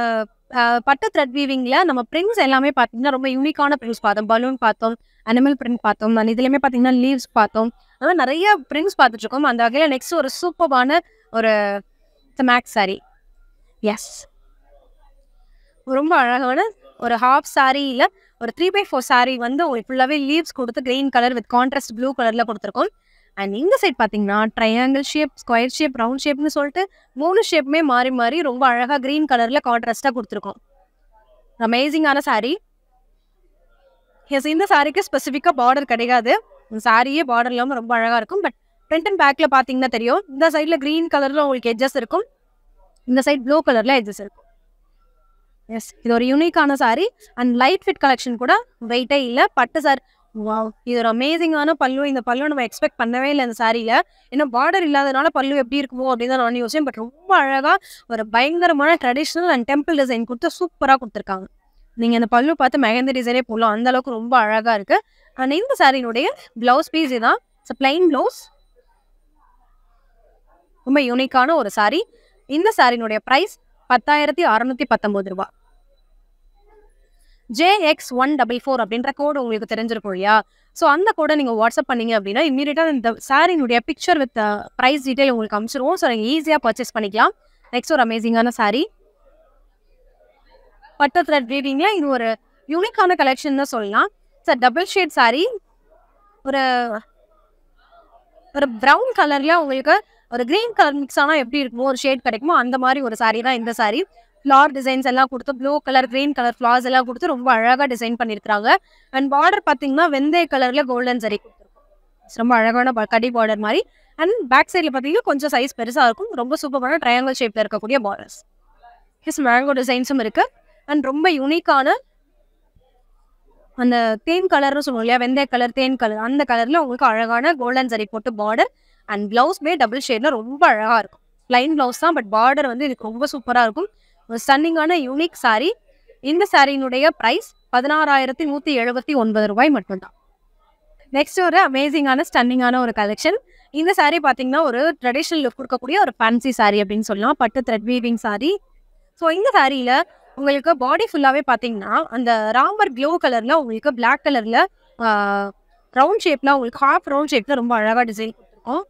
பட்டு த்ரெட் வீவிங்கில் நம்ம பிரிண்ட்ஸ் எல்லாமே பார்த்தீங்கன்னா ரொம்ப யூனிக்கான பிரிண்ட்ஸ் பார்த்தோம் பலூன் பார்த்தோம் அனிமல் பிரிண்ட் பார்த்தோம் நான் இதுலேயுமே பார்த்தீங்கன்னா லீவ்ஸ் பார்த்தோம் அதெல்லாம் நிறைய பிரிண்ட்ஸ் பார்த்துட்ருக்கோம் அந்த வகையில் நெக்ஸ்ட் ஒரு சூப்பரான ஒரு மேக்ஸ் சாரி எஸ் ரொம்ப அழகான ஒரு ஹாஃப் சாரியில் ஒரு த்ரீ பை ஃபோர் சாரீ வந்து உங்களுக்கு ஃபுல்லாகவே லீவ்ஸ் கொடுத்து green colour with contrast blue கலரில் கொடுத்துருக்கோம் அண்ட் இந்த சைட் பார்த்தீங்கன்னா triangle shape square shape round ஷேப்னு சொல்லிட்டு மூணு ஷேப்புமே மாறி மாறி ரொம்ப அழகாக க்ரீன் கலரில் கான்ட்ராஸ்ட்டாக கொடுத்துருக்கோம் அமேசிங்கான சாரீ எஸ் இந்த சாரீக்கு ஸ்பெசிஃபிக்காக பார்டர் கிடையாது இந்த சாரியே பார்டர் இல்லாமல் ரொம்ப அழகாக இருக்கும் பட் ஃப்ரண்ட் அண்ட் பேக்கில் பார்த்தீங்கன்னா தெரியும் இந்த சைடில் க்ரீன் கலரில் உங்களுக்கு எட்ஜஸ் இருக்கும் இந்த சைட் ப்ளூ கலரில் எட்ஜஸ் இருக்கும் எஸ் இது ஒரு யூனிக்கான sari and light fit collection கூட வெயிட்டே இல்லை பட்டு சார் வாவ் இது ஒரு அமேசிங்கான பல்லு இந்த பல்லு நம்ம எக்ஸ்பெக்ட் பண்ணவே இல்லை இந்த சாரியில் ஏன்னா பார்டர் இல்லாதனால பல்லு எப்படி இருக்குமோ அப்படின்னு தான் நான் யோசிச்சேன் பட் ரொம்ப அழகாக ஒரு பயங்கரமான ட்ரெடிஷ்னல் அண்ட் டெம்பிள் டிசைன் கொடுத்து சூப்பராக கொடுத்துருக்காங்க நீங்கள் அந்த பல்லு பார்த்து மெகந்த டிசைனே போடலாம் அந்த அளவுக்கு ரொம்ப அழகாக இருக்குது அண்ட் இந்த சாரியினுடைய ப்ளவுஸ் பீஸ் இதுதான் பிளைன் ப்ளவுஸ் ரொம்ப யூனிக்கான ஒரு சாரி இந்த சாரியினுடைய ப்ரைஸ் பத்தாயிரத்தி அறுநூத்தி பத்தொன்பது ரூபா J X one double four அப்படின்ற கோடு உங்களுக்கு தெரிஞ்சிருக்கும் இல்லையா ஸோ அந்த கோடை நீங்கள் வாட்ஸ்அப் பண்ணீங்க அப்படின்னா இம்மீடியட்டாக இந்த சாரினுடைய பிக்சர் வித் ப்ரைஸ் டீட்டெயில் உங்களுக்கு அமிச்சிருவோம் ஸோ நீங்கள் ஈஸியாக பர்ச்சேஸ் பண்ணிக்கலாம் நெக்ஸ்ட் ஒரு அமேசிங்கான சாரீ பட்டு த்ரெட் வீவிங்ல இது ஒரு யூனிக்கான கலெக்ஷன் தான் சொல்லலாம் சார் டபுள் ஷேட் சாரீ ஒரு ஒரு ப்ரௌன் கலரில் உங்களுக்கு ஒரு கிரீன் கலர் மிக்ஸ் ஆனால் எப்படி இருக்குமோ ஒரு ஷேட் கிடைக்குமோ அந்த மாதிரி ஒரு சாரீ தான் இந்த சாரீ ஃப்ளார் டிசைன்ஸ் எல்லாம் கொடுத்து blue colour green colour flowers எல்லாம் கொடுத்து ரொம்ப அழகாக டிசைன் பண்ணியிருக்காங்க அண்ட் பார்டர் பார்த்தீங்கன்னா வெந்தய கலரில் கோல்டன் சரி கொடுத்துருக்கோம் ரொம்ப அழகான கடி பார்டர் மாதிரி அண்ட் பேக் சைடில் பார்த்தீங்கன்னா கொஞ்சம் சைஸ் பெருசாக இருக்கும் ரொம்ப சூப்பரான ட்ரையாங்கல் ஷேப்பில் இருக்கக்கூடிய பார்டர்ஸ் எஸ் மேங்கோ டிசைன்ஸும் இருக்குது அண்ட் ரொம்ப யூனிக்கான அந்த தேன் கலர்னு சொல்லுவோம் இல்லையா வெந்தய கலர் தேன் கலர் அந்த கலரில் உங்களுக்கு அழகான கோல்டன் சரி போட்டு பார்டர் அண்ட் பிளவுஸ்மே டபுள் ஷேட்ல ரொம்ப அழகாக இருக்கும் ப்ளைன் பிளவுஸ் தான் பட் பார்டர் வந்து எனக்கு ரொம்ப சூப்பராக இருக்கும் ஒரு ஸ்டன்னிங்கான யூனிக் சாரீ இந்த சாரியினுடைய ப்ரைஸ் பதினாறாயிரத்தி நூற்றி எழுபத்தி ஒன்பது ரூபாய் மட்டும்தான் நெக்ஸ்ட் ஒரு அமேசிங்கான ஸ்டன்னிங்கான ஒரு கலெக்ஷன் இந்த சாரீ பார்த்தீங்கன்னா ஒரு ட்ரெடிஷ்னல் லுக் கொடுக்கக்கூடிய ஒரு ஃபேன்சி சாரி அப்படின்னு சொல்லலாம் பட்டு த்ரெட் வீவிங் சாரீ ஸோ இந்த சாரியில் உங்களுக்கு பாடி ஃபுல்லாகவே பார்த்தீங்கன்னா அந்த ராம்பர் க்ளோ கலரில் உங்களுக்கு பிளாக் கலரில் ரவுண்ட் ஷேப்பில் உங்களுக்கு ஹாஃப் ரவுண்ட் ஷேப்பில் ரொம்ப அழகாக டிசைன் கொடுத்துருக்கோம்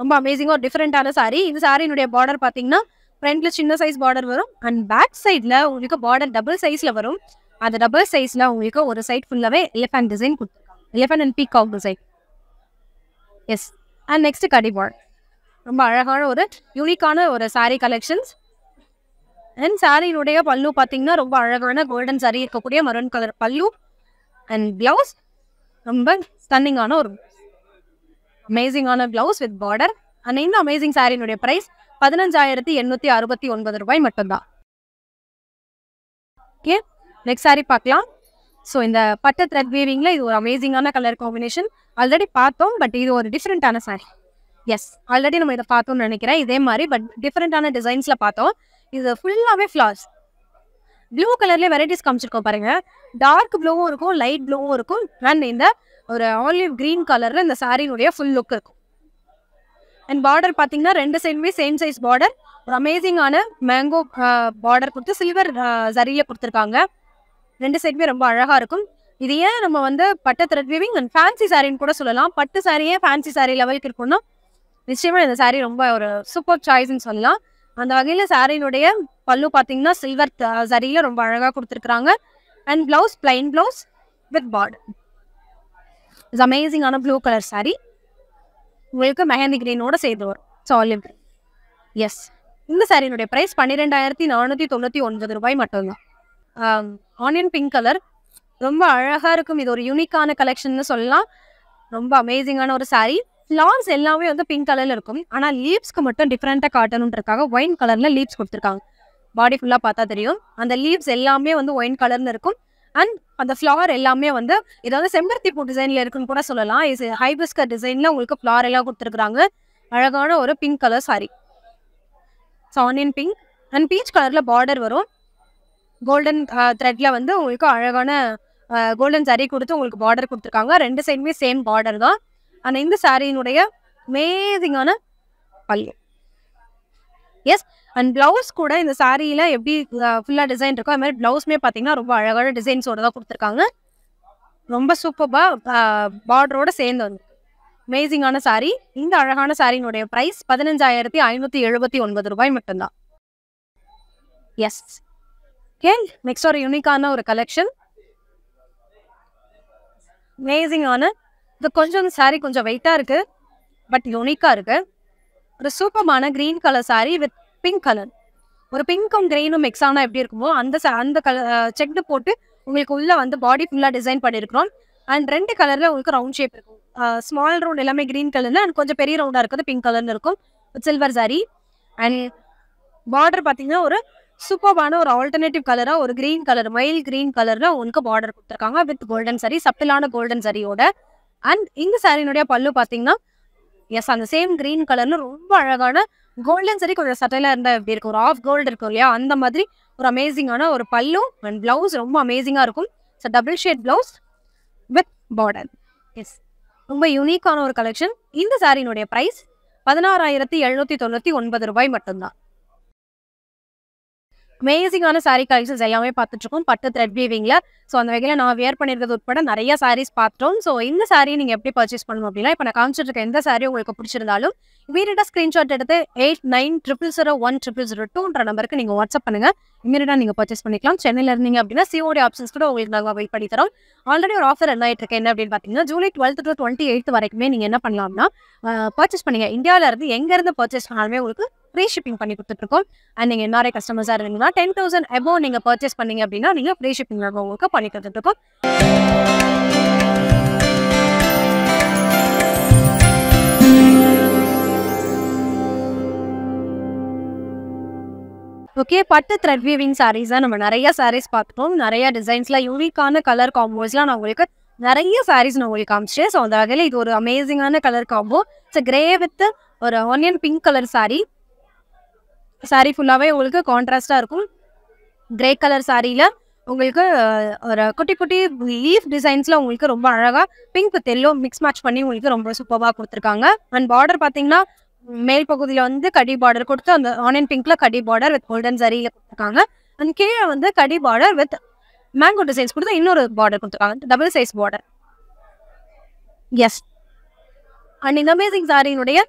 ரொம்ப அமேசிங்காக ஒரு டிஃப்ரெண்ட்டான சாரீ இது சாரியினுடைய பார்டர் பார்த்தீங்கன்னா ஃப்ரண்ட்ல சின்ன சைஸ் பார்டர் வரும் அண்ட் பேக் சைடில் உங்களுக்கு பார்டர் டபுள் சைஸில் வரும் அந்த டபுள் சைஸில் உங்களுக்கு ஒரு சைட் ஃபுல்லாகவே எலிஃபென்ட் டிசைன் கொடுத்துருக்காங்க elephant and peacock design yes and next கடி ரொம்ப அழகான ஒரு யூனிக்கான ஒரு சாரீ கலெக்ஷன்ஸ் அண்ட் சாரியினுடைய பல்லு பார்த்தீங்கன்னா ரொம்ப அழகான கோல்டன் சாரி இருக்கக்கூடிய maroon colour pallu and blouse ரொம்ப ஸ்டன்னிங்கான ஒரு அமேசிங்கான பிளவுஸ் வித் பார்டர் அண்ட் இந்த அமேசிங் சாரியினுடைய பிரைஸ் பதினஞ்சாயிரத்தி எண்ணூத்தி அறுபத்தி ஒன்பது ரூபாய் மட்டும்தான் ஓகே நெக்ஸ்ட் சாரி பார்க்கலாம் ஸோ இந்த பட்ட த்ரெட் வீவிங்ல இது ஒரு அமேசிங்கான கலர் காம்பினேஷன் ஆல்ரெடி பார்த்தோம் பட் இது ஒரு டிஃப்ரெண்ட்டான சாரி எஸ் ஆல்ரெடி நம்ம இதை பார்த்தோம்னு நினைக்கிறேன் இதே மாதிரி பட் டிஃப்ரெண்ட்டான டிசைன்ஸில் பார்த்தோம் இது ஃபுல்லாகவே ஃப்ளார்ஸ் ப்ளூ கலர்லேயே வெரைட்டிஸ் காமிச்சிருக்கோம் பாருங்க டார்க் ப்ளூவும் இருக்கும் லைட் ப்ளூவும் இருக்கும் அண்ட் இந்த ஒரு ஆலிவ் க்ரீன் கலரில் இந்த சாரீனுடைய ஃபுல் லுக் இருக்கும் அண்ட் பார்டர் பார்த்தீங்கன்னா ரெண்டு சைடுமே சேம் சைஸ் பார்டர் ஒரு அமேசிங்கான மேங்கோ பார்டர் கொடுத்து சில்வர் சரியை கொடுத்துருக்காங்க ரெண்டு சைடுமே ரொம்ப அழகாக இருக்கும் இது ஏன் நம்ம வந்து பட்டு த்ரெட் வீவிங் அண்ட் ஃபேன்சி சாரின்னு கூட சொல்லலாம் பட்டு சாரியே ஃபேன்சி சாரி லெவலுக்கு இருக்கும்னா நிச்சயமா இந்த சாரி ரொம்ப ஒரு சூப்பர் சாய்ஸ்ன்னு சொல்லலாம் அந்த வகையில் சாரியினுடைய பல்லு பார்த்தீங்கன்னா சில்வர் சரியில் ரொம்ப அழகாக கொடுத்துருக்குறாங்க and blouse plain blouse with border is அமேசிங்கான ப்ளூ கலர் சாரி உங்களுக்கு மெஹந்தி கிரீனோட சேர்ந்து வரும் ஸோ சாலிவ் எஸ் இந்த சாரியினுடைய ப்ரைஸ் பன்னிரெண்டாயிரத்தி நானூற்றி தொண்ணூற்றி ஒன்பது ரூபாய் மட்டும்தான் ஆனியன் பிங்க் கலர் ரொம்ப அழகாக இருக்கும் இது ஒரு யூனிக்கான கலெக்ஷன் சொல்லலாம் ரொம்ப அமேசிங்கான ஒரு சாரீ ஃப்ளார்ஸ் எல்லாமே வந்து பிங்க் கலரில் இருக்கும் ஆனால் லீவ்ஸ்க்கு மட்டும் டிஃப்ரெண்ட்டாக காட்டணுன்றக்காக ஒயின் கலரில் லீவ்ஸ் கொடுத்துருக்காங்க பாடி ஃபுல்லாக பார்த்தா தெரியும் அந்த லீவ்ஸ் எல்லாமே வந்து ஒயின் கலர்னு இருக்கும் அண்ட் அந்த ஃப்ளவர் எல்லாமே வந்து இதாவது செம்பருத்தி பூ டிசைனில் இருக்குன்னு கூட சொல்லலாம் இது ஹைபிஸ்கர் டிசைனில் உங்களுக்கு ஃப்ளவர் எல்லாம் கொடுத்துருக்குறாங்க அழகான ஒரு பிங்க் கலர் சாரி சானின் பிங்க் அண்ட் பீச் கலரில் பார்டர் வரும் கோல்டன் uh, த்ரெட்டில் வந்து உங்களுக்கு அழகான கோல்டன் uh, சாரி கொடுத்து உங்களுக்கு பார்டர் கொடுத்துருக்காங்க ரெண்டு சைடுமே சேம் பார்டர் தான் ஆனால் இந்த சாரியினுடைய அமேசிங்கான பல்லு எஸ் அண்ட் பிளவுஸ் கூட இந்த சாரியில எப்படி ஃபுல்லாக டிசைன் இருக்கோ அது மாதிரி பிளவுஸ்மே பார்த்தீங்கன்னா ரொம்ப அழகான டிசைன்ஸோட தான் கொடுத்துருக்காங்க ரொம்ப சூப்பராக பார்டரோட சேர்ந்து வந்து அமேசிங்கான சாரி இந்த அழகான சாரியினுடைய ப்ரைஸ் பதினஞ்சாயிரத்தி ஐநூற்றி எழுபத்தி ஒன்பது ரூபாய் மட்டும்தான் எஸ் ஓகே நெக்ஸ்ட் ஒரு யூனிக்கான ஒரு கலெக்ஷன் அமேசிங்கான இது கொஞ்சம் சாரி கொஞ்சம் வெயிட்டாக இருக்குது பட் யூனிக்கா இருக்குது ஒரு சூப்பமான green colour sari with pink colour ஒரு பிங்க்கும் கிரீனும் மிக்ஸ் ஆனால் எப்படி இருக்குமோ அந்த அந்த கல செக்டு போட்டு உங்களுக்கு உள்ளே வந்து பாடி ஃபுல்லாக டிசைன் பண்ணியிருக்கிறோம் அண்ட் ரெண்டு கலரில் உங்களுக்கு ரவுண்ட் ஷேப் இருக்கும் ஸ்மால் ரவுண்ட் எல்லாமே கிரீன் கலர்ல அண்ட் கொஞ்சம் பெரிய ரவுண்டாக இருக்கிறது பிங்க் கலர்னு இருக்கும் சில்வர் சாரி அண்ட் பார்டர் பார்த்தீங்கன்னா ஒரு சூப்பர்பான ஒரு ஆல்டர்னேட்டிவ் கலராக ஒரு க்ரீன் கலர் மயில் க்ரீன் கலரில் உங்களுக்கு பார்டர் கொடுத்துருக்காங்க வித் கோல்டன் சாரி சப்டிலான கோல்டன் சாரியோட அண்ட் இந்த சாரியினுடைய பல்லு பார்த்தீங்கன்னா எஸ் அந்த சேம் கிரீன் கலர்ல ரொம்ப அழகான கோல்டன் சரி கொஞ்சம் சட்டையில இருந்தா எப்படி இருக்கும் ஒரு ஆஃப் கோல்டு இருக்கும் இல்லையா அந்த மாதிரி ஒரு அமேசிங்கான ஒரு பல்லும் அண்ட் பிளவுஸ் ரொம்ப அமேசிங்கா இருக்கும் so double shade blouse with border yes ரொம்ப யூனிக்கான ஒரு கலெக்ஷன் இந்த சாரியினுடைய ப்ரைஸ் பதினாறாயிரத்தி எழுநூத்தி தொண்ணூத்தி ஒன்பது ரூபாய் மட்டும்தான் அமேசிங்கான சாரி கலெக்ஷன்ஸ் எல்லாமே பார்த்துட்டு பட்டு த்ரெட் வீவிங்கில் ஸோ அந்த வகையில் நான் வேர் பண்ணியிருக்கிறது உட்பட நிறைய சாரீஸ் பார்த்தோம் ஸோ இந்த சாரியை நீங்கள் எப்படி பர்ச்சேஸ் பண்ணணும் அப்படின்னா இப்போ நான் காமிச்சிட்டு இருக்க எந்த சாரி உங்களுக்கு பிடிச்சிருந்தாலும் இமீடியட்டாக ஸ்க்ரீன்ஷாட் எடுத்து eight nine triple zero one triple zero டூன்ற நம்பருக்கு நீங்கள் வாட்ஸ்அப் பண்ணுங்கள் இமீடியட்டாக நீங்கள் பர்ச்சேஸ் பண்ணிக்கலாம் சென்னையில் இருந்தீங்க அப்படின்னா சிஓடி ஆப்ஷன்ஸ் கூட உங்களுக்கு நாங்கள் வெயிட் பண்ணி தரோம் ஆல்ரெடி ஒரு ஆஃபர் என்ன ஆயிட்டு இருக்கு என்ன அப்படின்னு பார்த்தீங்கன்னா July twelfth to twenty eighth வரைக்குமே நீங்கள் என்ன பண்ணலாம்னா பர்ச்சேஸ் பண்ணுங்கள் இந்தியாவிலேருந்து எங்கேருந்து பர்ச்சேஸ் பண்ணாலுமே உங்களுக்கு ஃப்ரீ ஷிப்பிங் பண்ணி கொடுத்துட்ருக்கோம் அண்ட் நீங்கள் என்ஆர்ஐ கஸ்டமர்ஸாக இருந்தீங்கன்னா டென் தௌசண்ட் அபோவ் நீங்கள் பர்ச்சேஸ் பண்ணீங்க அப்படின்னா நீங்கள் ஃப்ரீ ஷிப்பிங் உங்களுக்கு பண்ணி கொடுத்துட்ருக்கோம் ஓகே பட்டு த்ரெட் வீவிங் சாரீஸ் தான் நம்ம நிறைய சாரீஸ் பார்த்துட்டோம் நிறைய டிசைன்ஸ்லாம் யூனிக்கான கலர் காம்போஸ்லாம் நான் உங்களுக்கு நிறைய சாரீஸ் நான் உங்களுக்கு காமிச்சேன் ஸோ அந்த வகையில் இது ஒரு அமேசிங்கான colour combo it's grey with ஒரு onion pink colour sari sari ஃபுல்லாகவே உங்களுக்கு கான்ட்ராஸ்டாக இருக்கும் கிரே கலர் சாரியில் உங்களுக்கு ஒரு குட்டி குட்டி லீஃப் டிசைன்ஸில் உங்களுக்கு ரொம்ப அழகாக pink with yellow mix match பண்ணி உங்களுக்கு ரொம்ப சூப்பராக கொடுத்துருக்காங்க அண்ட் பார்டர் பார்த்தீங்கன்னா மேல் பகுதியில் வந்து கடி பார்டர் கொடுத்து அந்த ஆனியன் பிங்க்கில் கடி பார்டர் வித் கோல்டன் சரியில் கொடுத்துருக்காங்க அண்ட் கீழே வந்து கடி பார்டர் வித் மேங்கோ டிசைன்ஸ் கொடுத்து இன்னொரு பார்டர் கொடுத்துருக்காங்க double size border yes and இந்த அமேசிங் சாரியினுடைய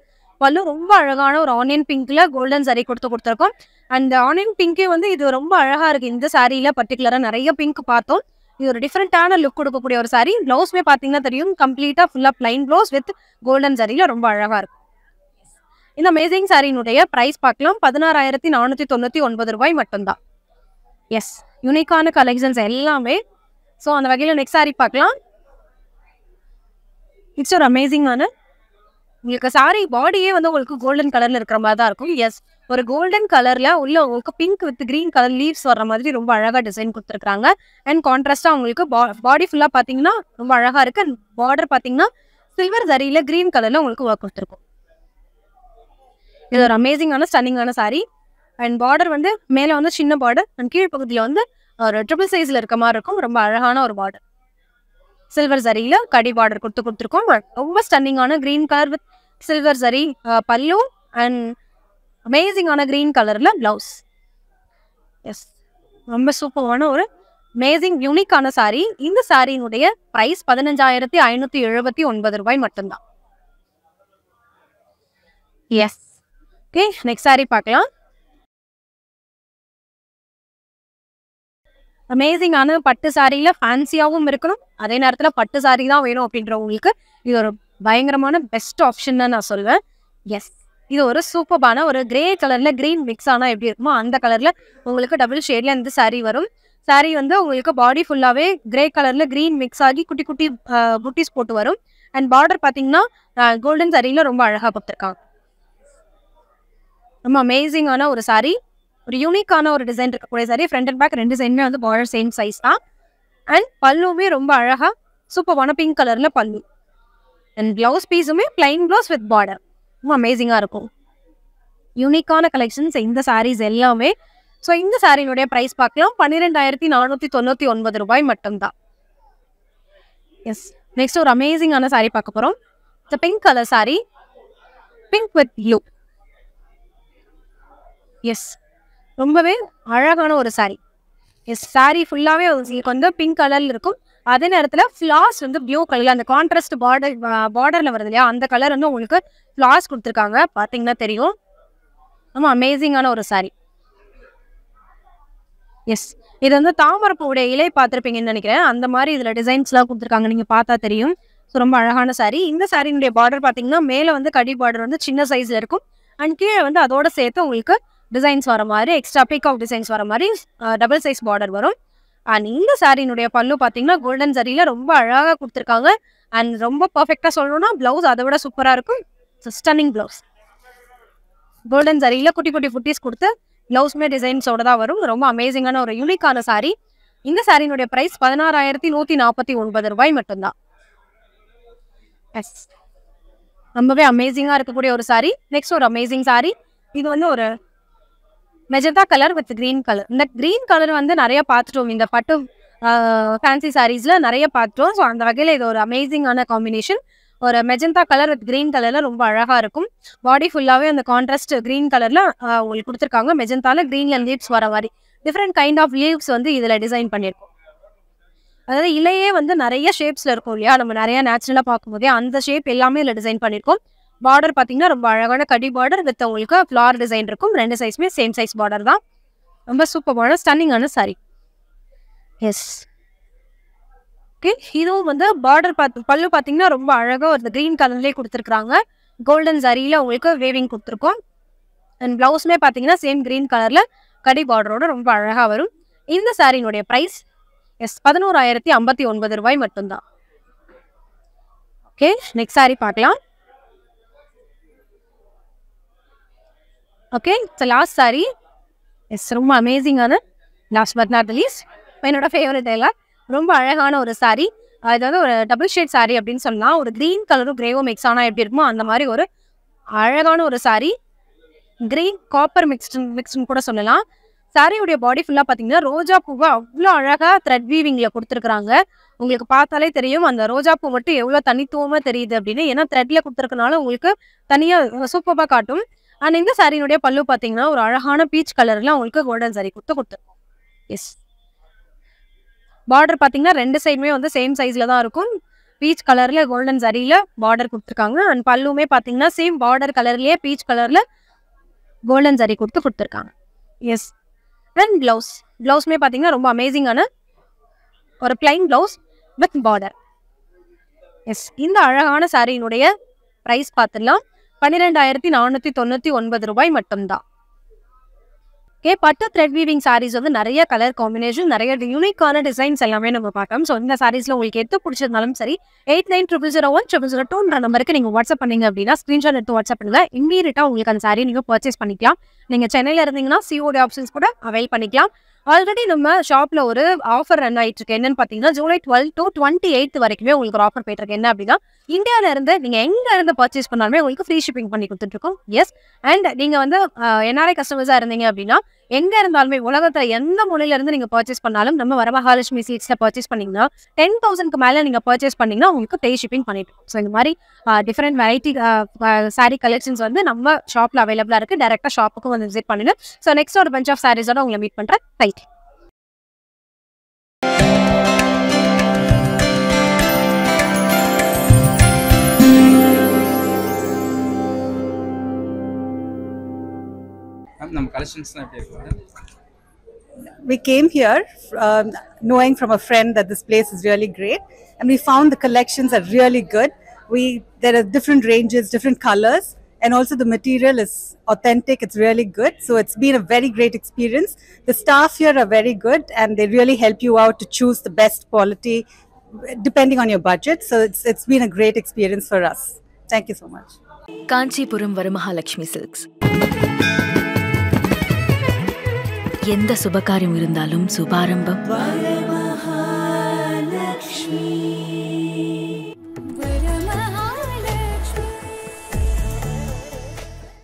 வந்து ரொம்ப அழகான ஒரு ஆனியன் பிங்க்ல கோல்டன் சாரி கொடுத்து கொடுத்துருக்கோம் அண்ட் ஆனியன் பிங்கே வந்து இது ரொம்ப அழகா இருக்கு இந்த சாரியில பர்டிகுலரா நிறைய பிங்க் பார்த்தோம் இது ஒரு டிஃப்ரெண்டான லுக் கொடுக்கக்கூடிய ஒரு சாரி பிளவுஸ்மே பார்த்தீங்கன்னா தெரியும் கம்ப்ளீட்டா ஃபுல்லா பிளைன் பிளவுஸ் வித் கோல்டன் சாரியில ரொம்ப அழகா இருக்கும் இந்த அமேசிங் சாரியினுடைய ப்ரைஸ் பார்க்கலாம் பதினாறாயிரத்தி நானூற்றி தொண்ணூற்றி ஒன்பது ரூபாய் மட்டும்தான் எஸ் யூனிக்கான கலெக்ஷன்ஸ் எல்லாமே ஸோ அந்த வகையில் நெக்ஸ்ட் சாரி பார்க்கலாம் இட்ஸ் ஒரு அமேசிங்கான உங்களுக்கு சாரி பாடியே வந்து உங்களுக்கு கோல்டன் கலர்ல இருக்கிற மாதிரி தான் இருக்கும் எஸ் ஒரு கோல்டன் கலர்ல உள்ள உங்களுக்கு pink with green colour leaves வர்ற மாதிரி ரொம்ப அழகா டிசைன் கொடுத்துருக்காங்க அண்ட் கான்ட்ராஸ்டா உங்களுக்கு பாடி ஃபுல்லா பாத்தீங்கன்னா ரொம்ப அழகா இருக்கு அண்ட் பார்டர் பாத்தீங்கன்னா சில்வர் தரியில கிரீன் கலர்ல உங்களுக்கு ஒர்க் கொடுத்துருக்கும் இது ஒரு அமேசிங்கான ஸ்டன்னிங்கான சாரி அண்ட் பார்டர் வந்து மேலே வந்து சின்ன பார்டர் அண்ட் கீழ் பகுதியில் வந்து ஒரு ட்ரிபிள் சைஸில் இருக்க மாதிரி இருக்கும் ரொம்ப அழகான ஒரு பார்டர் சில்வர் சரியில் கடி பார்டர் கொடுத்து கொடுத்துருக்கோம் ரொம்ப ஸ்டன்னிங்கான க்ரீன் கலர் வித் சில்வர் சரி பல்லு அண்ட் அமேசிங்கான க்ரீன் கலரில் ப்ளவுஸ் எஸ் ரொம்ப சூப்பரான ஒரு அமேசிங் யூனிக்கான சாரீ இந்த சாரியினுடைய ப்ரைஸ் பதினஞ்சாயிரத்தி ஐநூற்றி எழுபத்தி ஒன்பது ரூபாய் மட்டும்தான் எஸ் ஓகே நெக்ஸ்ட் சாரி பார்க்கலாம் அமேசிங்கான பட்டு சாரியில் ஃபேன்சியாகவும் இருக்கணும் அதே நேரத்தில் பட்டு சாரி தான் வேணும் அப்படின்றவங்களுக்கு இது ஒரு பயங்கரமான பெஸ்ட் ஆப்ஷன் தான் நான் சொல்லுவேன் எஸ் இது ஒரு சூப்பர்பான ஒரு கிரே கலரில் க்ரீன் மிக்ஸ் ஆனால் எப்படி இருக்குமோ அந்த கலரில் உங்களுக்கு டபுள் ஷேடில் இந்த சாரி வரும் சாரி வந்து உங்களுக்கு பாடி ஃபுல்லாகவே கிரே கலரில் க்ரீன் மிக்ஸ் ஆகி குட்டி குட்டி புட்டிஸ் போட்டு வரும் அண்ட் பார்டர் பார்த்தீங்கன்னா கோல்டன் சாரியில் ரொம்ப அழகாக பார்த்துருக்காங்க ரொம்ப அமேசிங்கான ஒரு சாரி ஒரு யூனிக்கான ஒரு டிசைன் இருக்கக்கூடிய சாரி ஃப்ரண்ட் அண்ட் பேக் ரெண்டு சைடுமே வந்து பார்டர் சேம் சைஸ் தான் அண்ட் பல்லுமே ரொம்ப அழகாக சூப்பர்வான பிங்க் கலரில் பல்லு அண்ட் ப்ளவுஸ் பீஸுமே பிளைன் ப்ளவுஸ் வித் பார்டர் ரொம்ப அமேசிங்காக இருக்கும் யூனிக்கான கலெக்ஷன்ஸ் இந்த சாரீஸ் எல்லாமே ஸோ இந்த சாரியினுடைய ப்ரைஸ் பார்க்கலாம் பன்னிரெண்டாயிரத்தி நானூற்றி தொண்ணூற்றி ஒன்பது ரூபாய் மட்டும்தான் எஸ் நெக்ஸ்ட் ஒரு அமேசிங்கான சாரி பார்க்க போகிறோம் இந்த pink colour sari pink with blue yes ரொம்பவே அழகான ஒரு சாரி எஸ் சாரீ ஃபுல்லாகவே உங்களுக்கு வந்து பிங்க் கலரில் இருக்கும் அதே நேரத்தில் ஃப்ளாஸ் வந்து ப்ளூ கலரில் அந்த கான்ட்ராஸ்ட் பார்டர் பார்டரில் வருது இல்லையா அந்த கலர் வந்து உங்களுக்கு ஃப்ளாஸ் கொடுத்துருக்காங்க பார்த்தீங்கன்னா தெரியும் ஆமாம் அமேசிங்கான ஒரு சாரி எஸ் இது வந்து தாமரப்பூவுடைய இலை பார்த்துருப்பீங்கன்னு நினைக்கிறேன் அந்த மாதிரி இதில் டிசைன்ஸ்லாம் கொடுத்துருக்காங்க நீங்கள் பார்த்தா தெரியும் ஸோ ரொம்ப அழகான சாரி இந்த சாரியினுடைய பார்டர் பார்த்தீங்கன்னா மேலே வந்து கடி பார்டர் வந்து சின்ன சைஸில் இருக்கும் அண்ட் கீழே வந்து அதோட சேர்த்து உங்களுக்கு டிசைன்ஸ் வர மாதிரி எக்ஸ்ட்ரா பீகாக் டிசைன்ஸ் வர மாதிரி டபுள் சைஸ் பார்டர் வரும் அண்ட் இந்த சாரியினுடைய பல்லு பார்த்தீங்கன்னா கோல்டன் சரியில் ரொம்ப அழகாக கொடுத்துருக்காங்க அண்ட் ரொம்ப பர்ஃபெக்டாக சொல்லணும்னா ப்ளவுஸ் அதை விட சூப்பராக இருக்கும் ஸ்டன்னிங் ப்ளவுஸ் கோல்டன் சரியில் குட்டி குட்டி ஃபுட்டிஸ் கொடுத்து ப்ளவுஸ்மே டிசைன்ஸோட தான் வரும் ரொம்ப அமேசிங்கான ஒரு யூனிக்கான சாரீ இந்த சாரியினுடைய ப்ரைஸ் பதினாறாயிரத்தி நூற்றி நாற்பத்தி ஒன்பது ரூபாய் மட்டும்தான் எஸ் ரொம்பவே அமேசிங்காக இருக்கக்கூடிய ஒரு சாரீ நெக்ஸ்ட் ஒரு அமேசிங் சாரீ இது வந்து ஒரு magenta colour with green colour இந்த கிரீன் கலர் வந்து நிறைய பார்த்துட்டோம் இந்த பட்டு ஃபேன்சி சாரீஸ்ல நிறைய பார்த்துட்டோம் ஸோ அந்த வகையில் இது ஒரு அமேசிங்கான காம்பினேஷன் ஒரு மெஜந்தா கலர் வித் கிரீன் கலர்ல ரொம்ப அழகா இருக்கும் பாடி ஃபுல்லாவே அந்த கான்ட்ராஸ்ட் கிரீன் கலர்ல உங்களுக்கு கொடுத்துருக்காங்க மெஜந்தால கிரீன்ல லீவ்ஸ் வர மாதிரி டிஃப்ரெண்ட் கைண்ட் ஆஃப் லீவ்ஸ் வந்து இதுல டிசைன் பண்ணியிருக்கோம் அதாவது இலையே வந்து நிறைய ஷேப்ஸ்ல இருக்கும் இல்லையா நம்ம நிறைய நேச்சுரலா பார்க்கும்போதே அந்த ஷேப் எல்லாமே இதுல டிசைன் பண்ணியிருக்கோம் பார்டர் பார்த்தீங்கன்னா ரொம்ப அழகான கடி பார்டர் வித் உங்களுக்கு ஃப்ளார் டிசைன் இருக்கும் ரெண்டு சைஸுமே சேம் சைஸ் பார்டர் தான் ரொம்ப பார்டர் ஸ்டன்னிங்கான சாரி எஸ் ஓகே இதுவும் வந்து பார்டர் பார்த்து பல்லு பார்த்தீங்கன்னா ரொம்ப அழகாக ஒரு க்ரீன் கலர்லேயே கொடுத்துருக்குறாங்க கோல்டன் சரியில் உங்களுக்கு வேவிங் கொடுத்துருக்கோம் அண்ட் ப்ளவுஸுமே பார்த்தீங்கன்னா சேம் க்ரீன் கலரில் கடி பார்டரோட ரொம்ப அழகாக வரும் இந்த சாரியினுடைய ப்ரைஸ் எஸ் பதினோராயிரத்தி ஐம்பத்தி ஒன்பது ரூபாய் மட்டும்தான் ஓகே நெக்ஸ்ட் சாரி பார்க்கலாம் okay it's last sari yes ரொம்ப அமேசிங்கான லாஸ்ட் பட் நாட் லீஸ்ட் என்னோட ஃபேவரட் எல்லாம் ரொம்ப அழகான ஒரு சாரி இது வந்து ஒரு டபுள் ஷேட் சாரி அப்படின்னு சொல்லலாம் ஒரு க்ரீன் கலரும் கிரேவும் மிக்ஸ் ஆனால் எப்படி இருக்குமோ அந்த மாதிரி ஒரு அழகான ஒரு சாரி க்ரீன் காப்பர் மிக்ஸ்டு மிக்ஸ்னு கூட சொல்லலாம் சாரியுடைய பாடி ஃபுல்லாக பார்த்தீங்கன்னா ரோஜா பூவை அவ்வளோ அழகாக த்ரெட் வீவிங்கில் கொடுத்துருக்குறாங்க உங்களுக்கு பார்த்தாலே தெரியும் அந்த ரோஜா பூ மட்டும் எவ்வளோ தனித்துவமாக தெரியுது அப்படின்னு ஏன்னா த்ரெட்டில் கொடுத்துருக்கனால உங்களுக்கு தனியாக சூப்பராக காட்டும் அண்ட் இந்த சாரியினுடைய பல்லு பார்த்தீங்கன்னா ஒரு அழகான பீச் கலரில் உங்களுக்கு கோல்டன் சாரி கொடுத்து கொடுத்துருக்கோம் எஸ் பார்டர் பார்த்தீங்கன்னா ரெண்டு சைடுமே வந்து சேம் சைஸில் தான் இருக்கும் பீச் கலரில் கோல்டன் சரியில் பார்டர் கொடுத்துருக்காங்க அண்ட் பல்லுமே பார்த்தீங்கன்னா சேம் பார்டர் கலர்லேயே பீச் கலரில் கோல்டன் சாரி கொடுத்து கொடுத்துருக்காங்க எஸ் அண்ட் ப்ளவுஸ் ப்ளவுஸ்மே பார்த்தீங்கன்னா ரொம்ப அமேசிங்கான ஒரு plain blouse with border yes இந்த அழகான சாரியினுடைய ப்ரைஸ் பார்த்துடலாம் பன்னிரெண்டாயிரத்தி நானூற்றி தொண்ணூற்றி ஒன்பது ரூபாய் மட்டும்தான் ஓகே பட்டு த்ரெட் வீவிங் சாரீஸ் வந்து நிறைய கலர் காம்பினேஷன் நிறைய யூனிக்கான டிசைன்ஸ் எல்லாமே நம்ம பார்க்கலாம் ஸோ இந்த சாரீஸில் உங்களுக்கு எது பிடிச்சிருந்தாலும் சரி eight nine triple zero one triple zero டூன்ற நம்பருக்கு நீங்கள் வாட்ஸ்அப் பண்ணீங்க அப்படின்னா ஸ்கிரீன்ஷாட் எடுத்து வாட்ஸ்அப் பண்ணுங்க இம்மீடியட்டாக உங்களுக்கு அந்த சாரீ நீங்கள் பர்ச்சேஸ் பண்ணிக்கலாம் நீங்கள் சென்னையில் இருந்தீங்கன்னா சிஓடி ஆப்ஷன்ஸ் கூட அவைல் பண்ணிக்கலாம் ஆல்ரெடி நம்ம ஷாப்பில் ஒரு ஆஃபர் ரன் ஆயிட்டு இருக்கு என்னன்னு பார்த்தீங்கன்னா July twelve to twenty eighth வரைக்குமே உங்களுக்கு ஒரு ஆஃபர் போயிட்டு இருக்கு என்ன அப்படின்னா இந்தியாவில இருந்து நீங்க எங்க இருந்து பர்ச்சேஸ் பண்ணாலுமே உங்களுக்கு ஃப்ரீ ஷிப்பிங் பண்ணி கொடுத்துட்டு எஸ் அண்ட் நீங்க வந்து என்ஆர்ஐ கஸ்டமர்ஸா இருந்தீங்க அப்படின்னா எங்க இருந்தாலுமே உலகத்துல எந்த மொழியில இருந்து நீங்க பர்ச்சேஸ் பண்ணாலும் நம்ம வர மகாலட்சுமி சீட்ஸ்ல பர்ச்சேஸ் பண்ணீங்கன்னா டென் தௌசண்ட்க்கு மேல நீங்க பர்ச்சேஸ் பண்ணீங்கன்னா உங்களுக்கு பே ஷிப்பிங் பண்ணிட்டு ஸோ இந்த மாதிரி டிஃப்ரெண்ட் வெரைட்டி சாரீ கலெக்ஷன்ஸ் வந்து நம்ம ஷாப்ல அவைலபிளா இருக்கு டேரக்டா ஷாப்புக்கும் வந்து விசிட் பண்ணுங்க ஸோ நெக்ஸ்ட் ஒரு பஞ்ச் ஆஃப் சாரீஸோட உங்களை மீட் பண்ணுறேன் thank you we came here um, knowing from a friend that this place is really great and we found the collections are really good we there are different ranges different colors and also the material is authentic it's really good so it's been a very great experience the staff here are very good and they really help you out to choose the best quality depending on your budget so it's it's been a great experience for us thank you so much kanchipuram varamahalaxmi silks எந்த சுபகாரியம் இருந்தாலும் சுபாரம்பம் வரமஹாலக்ஷ்மி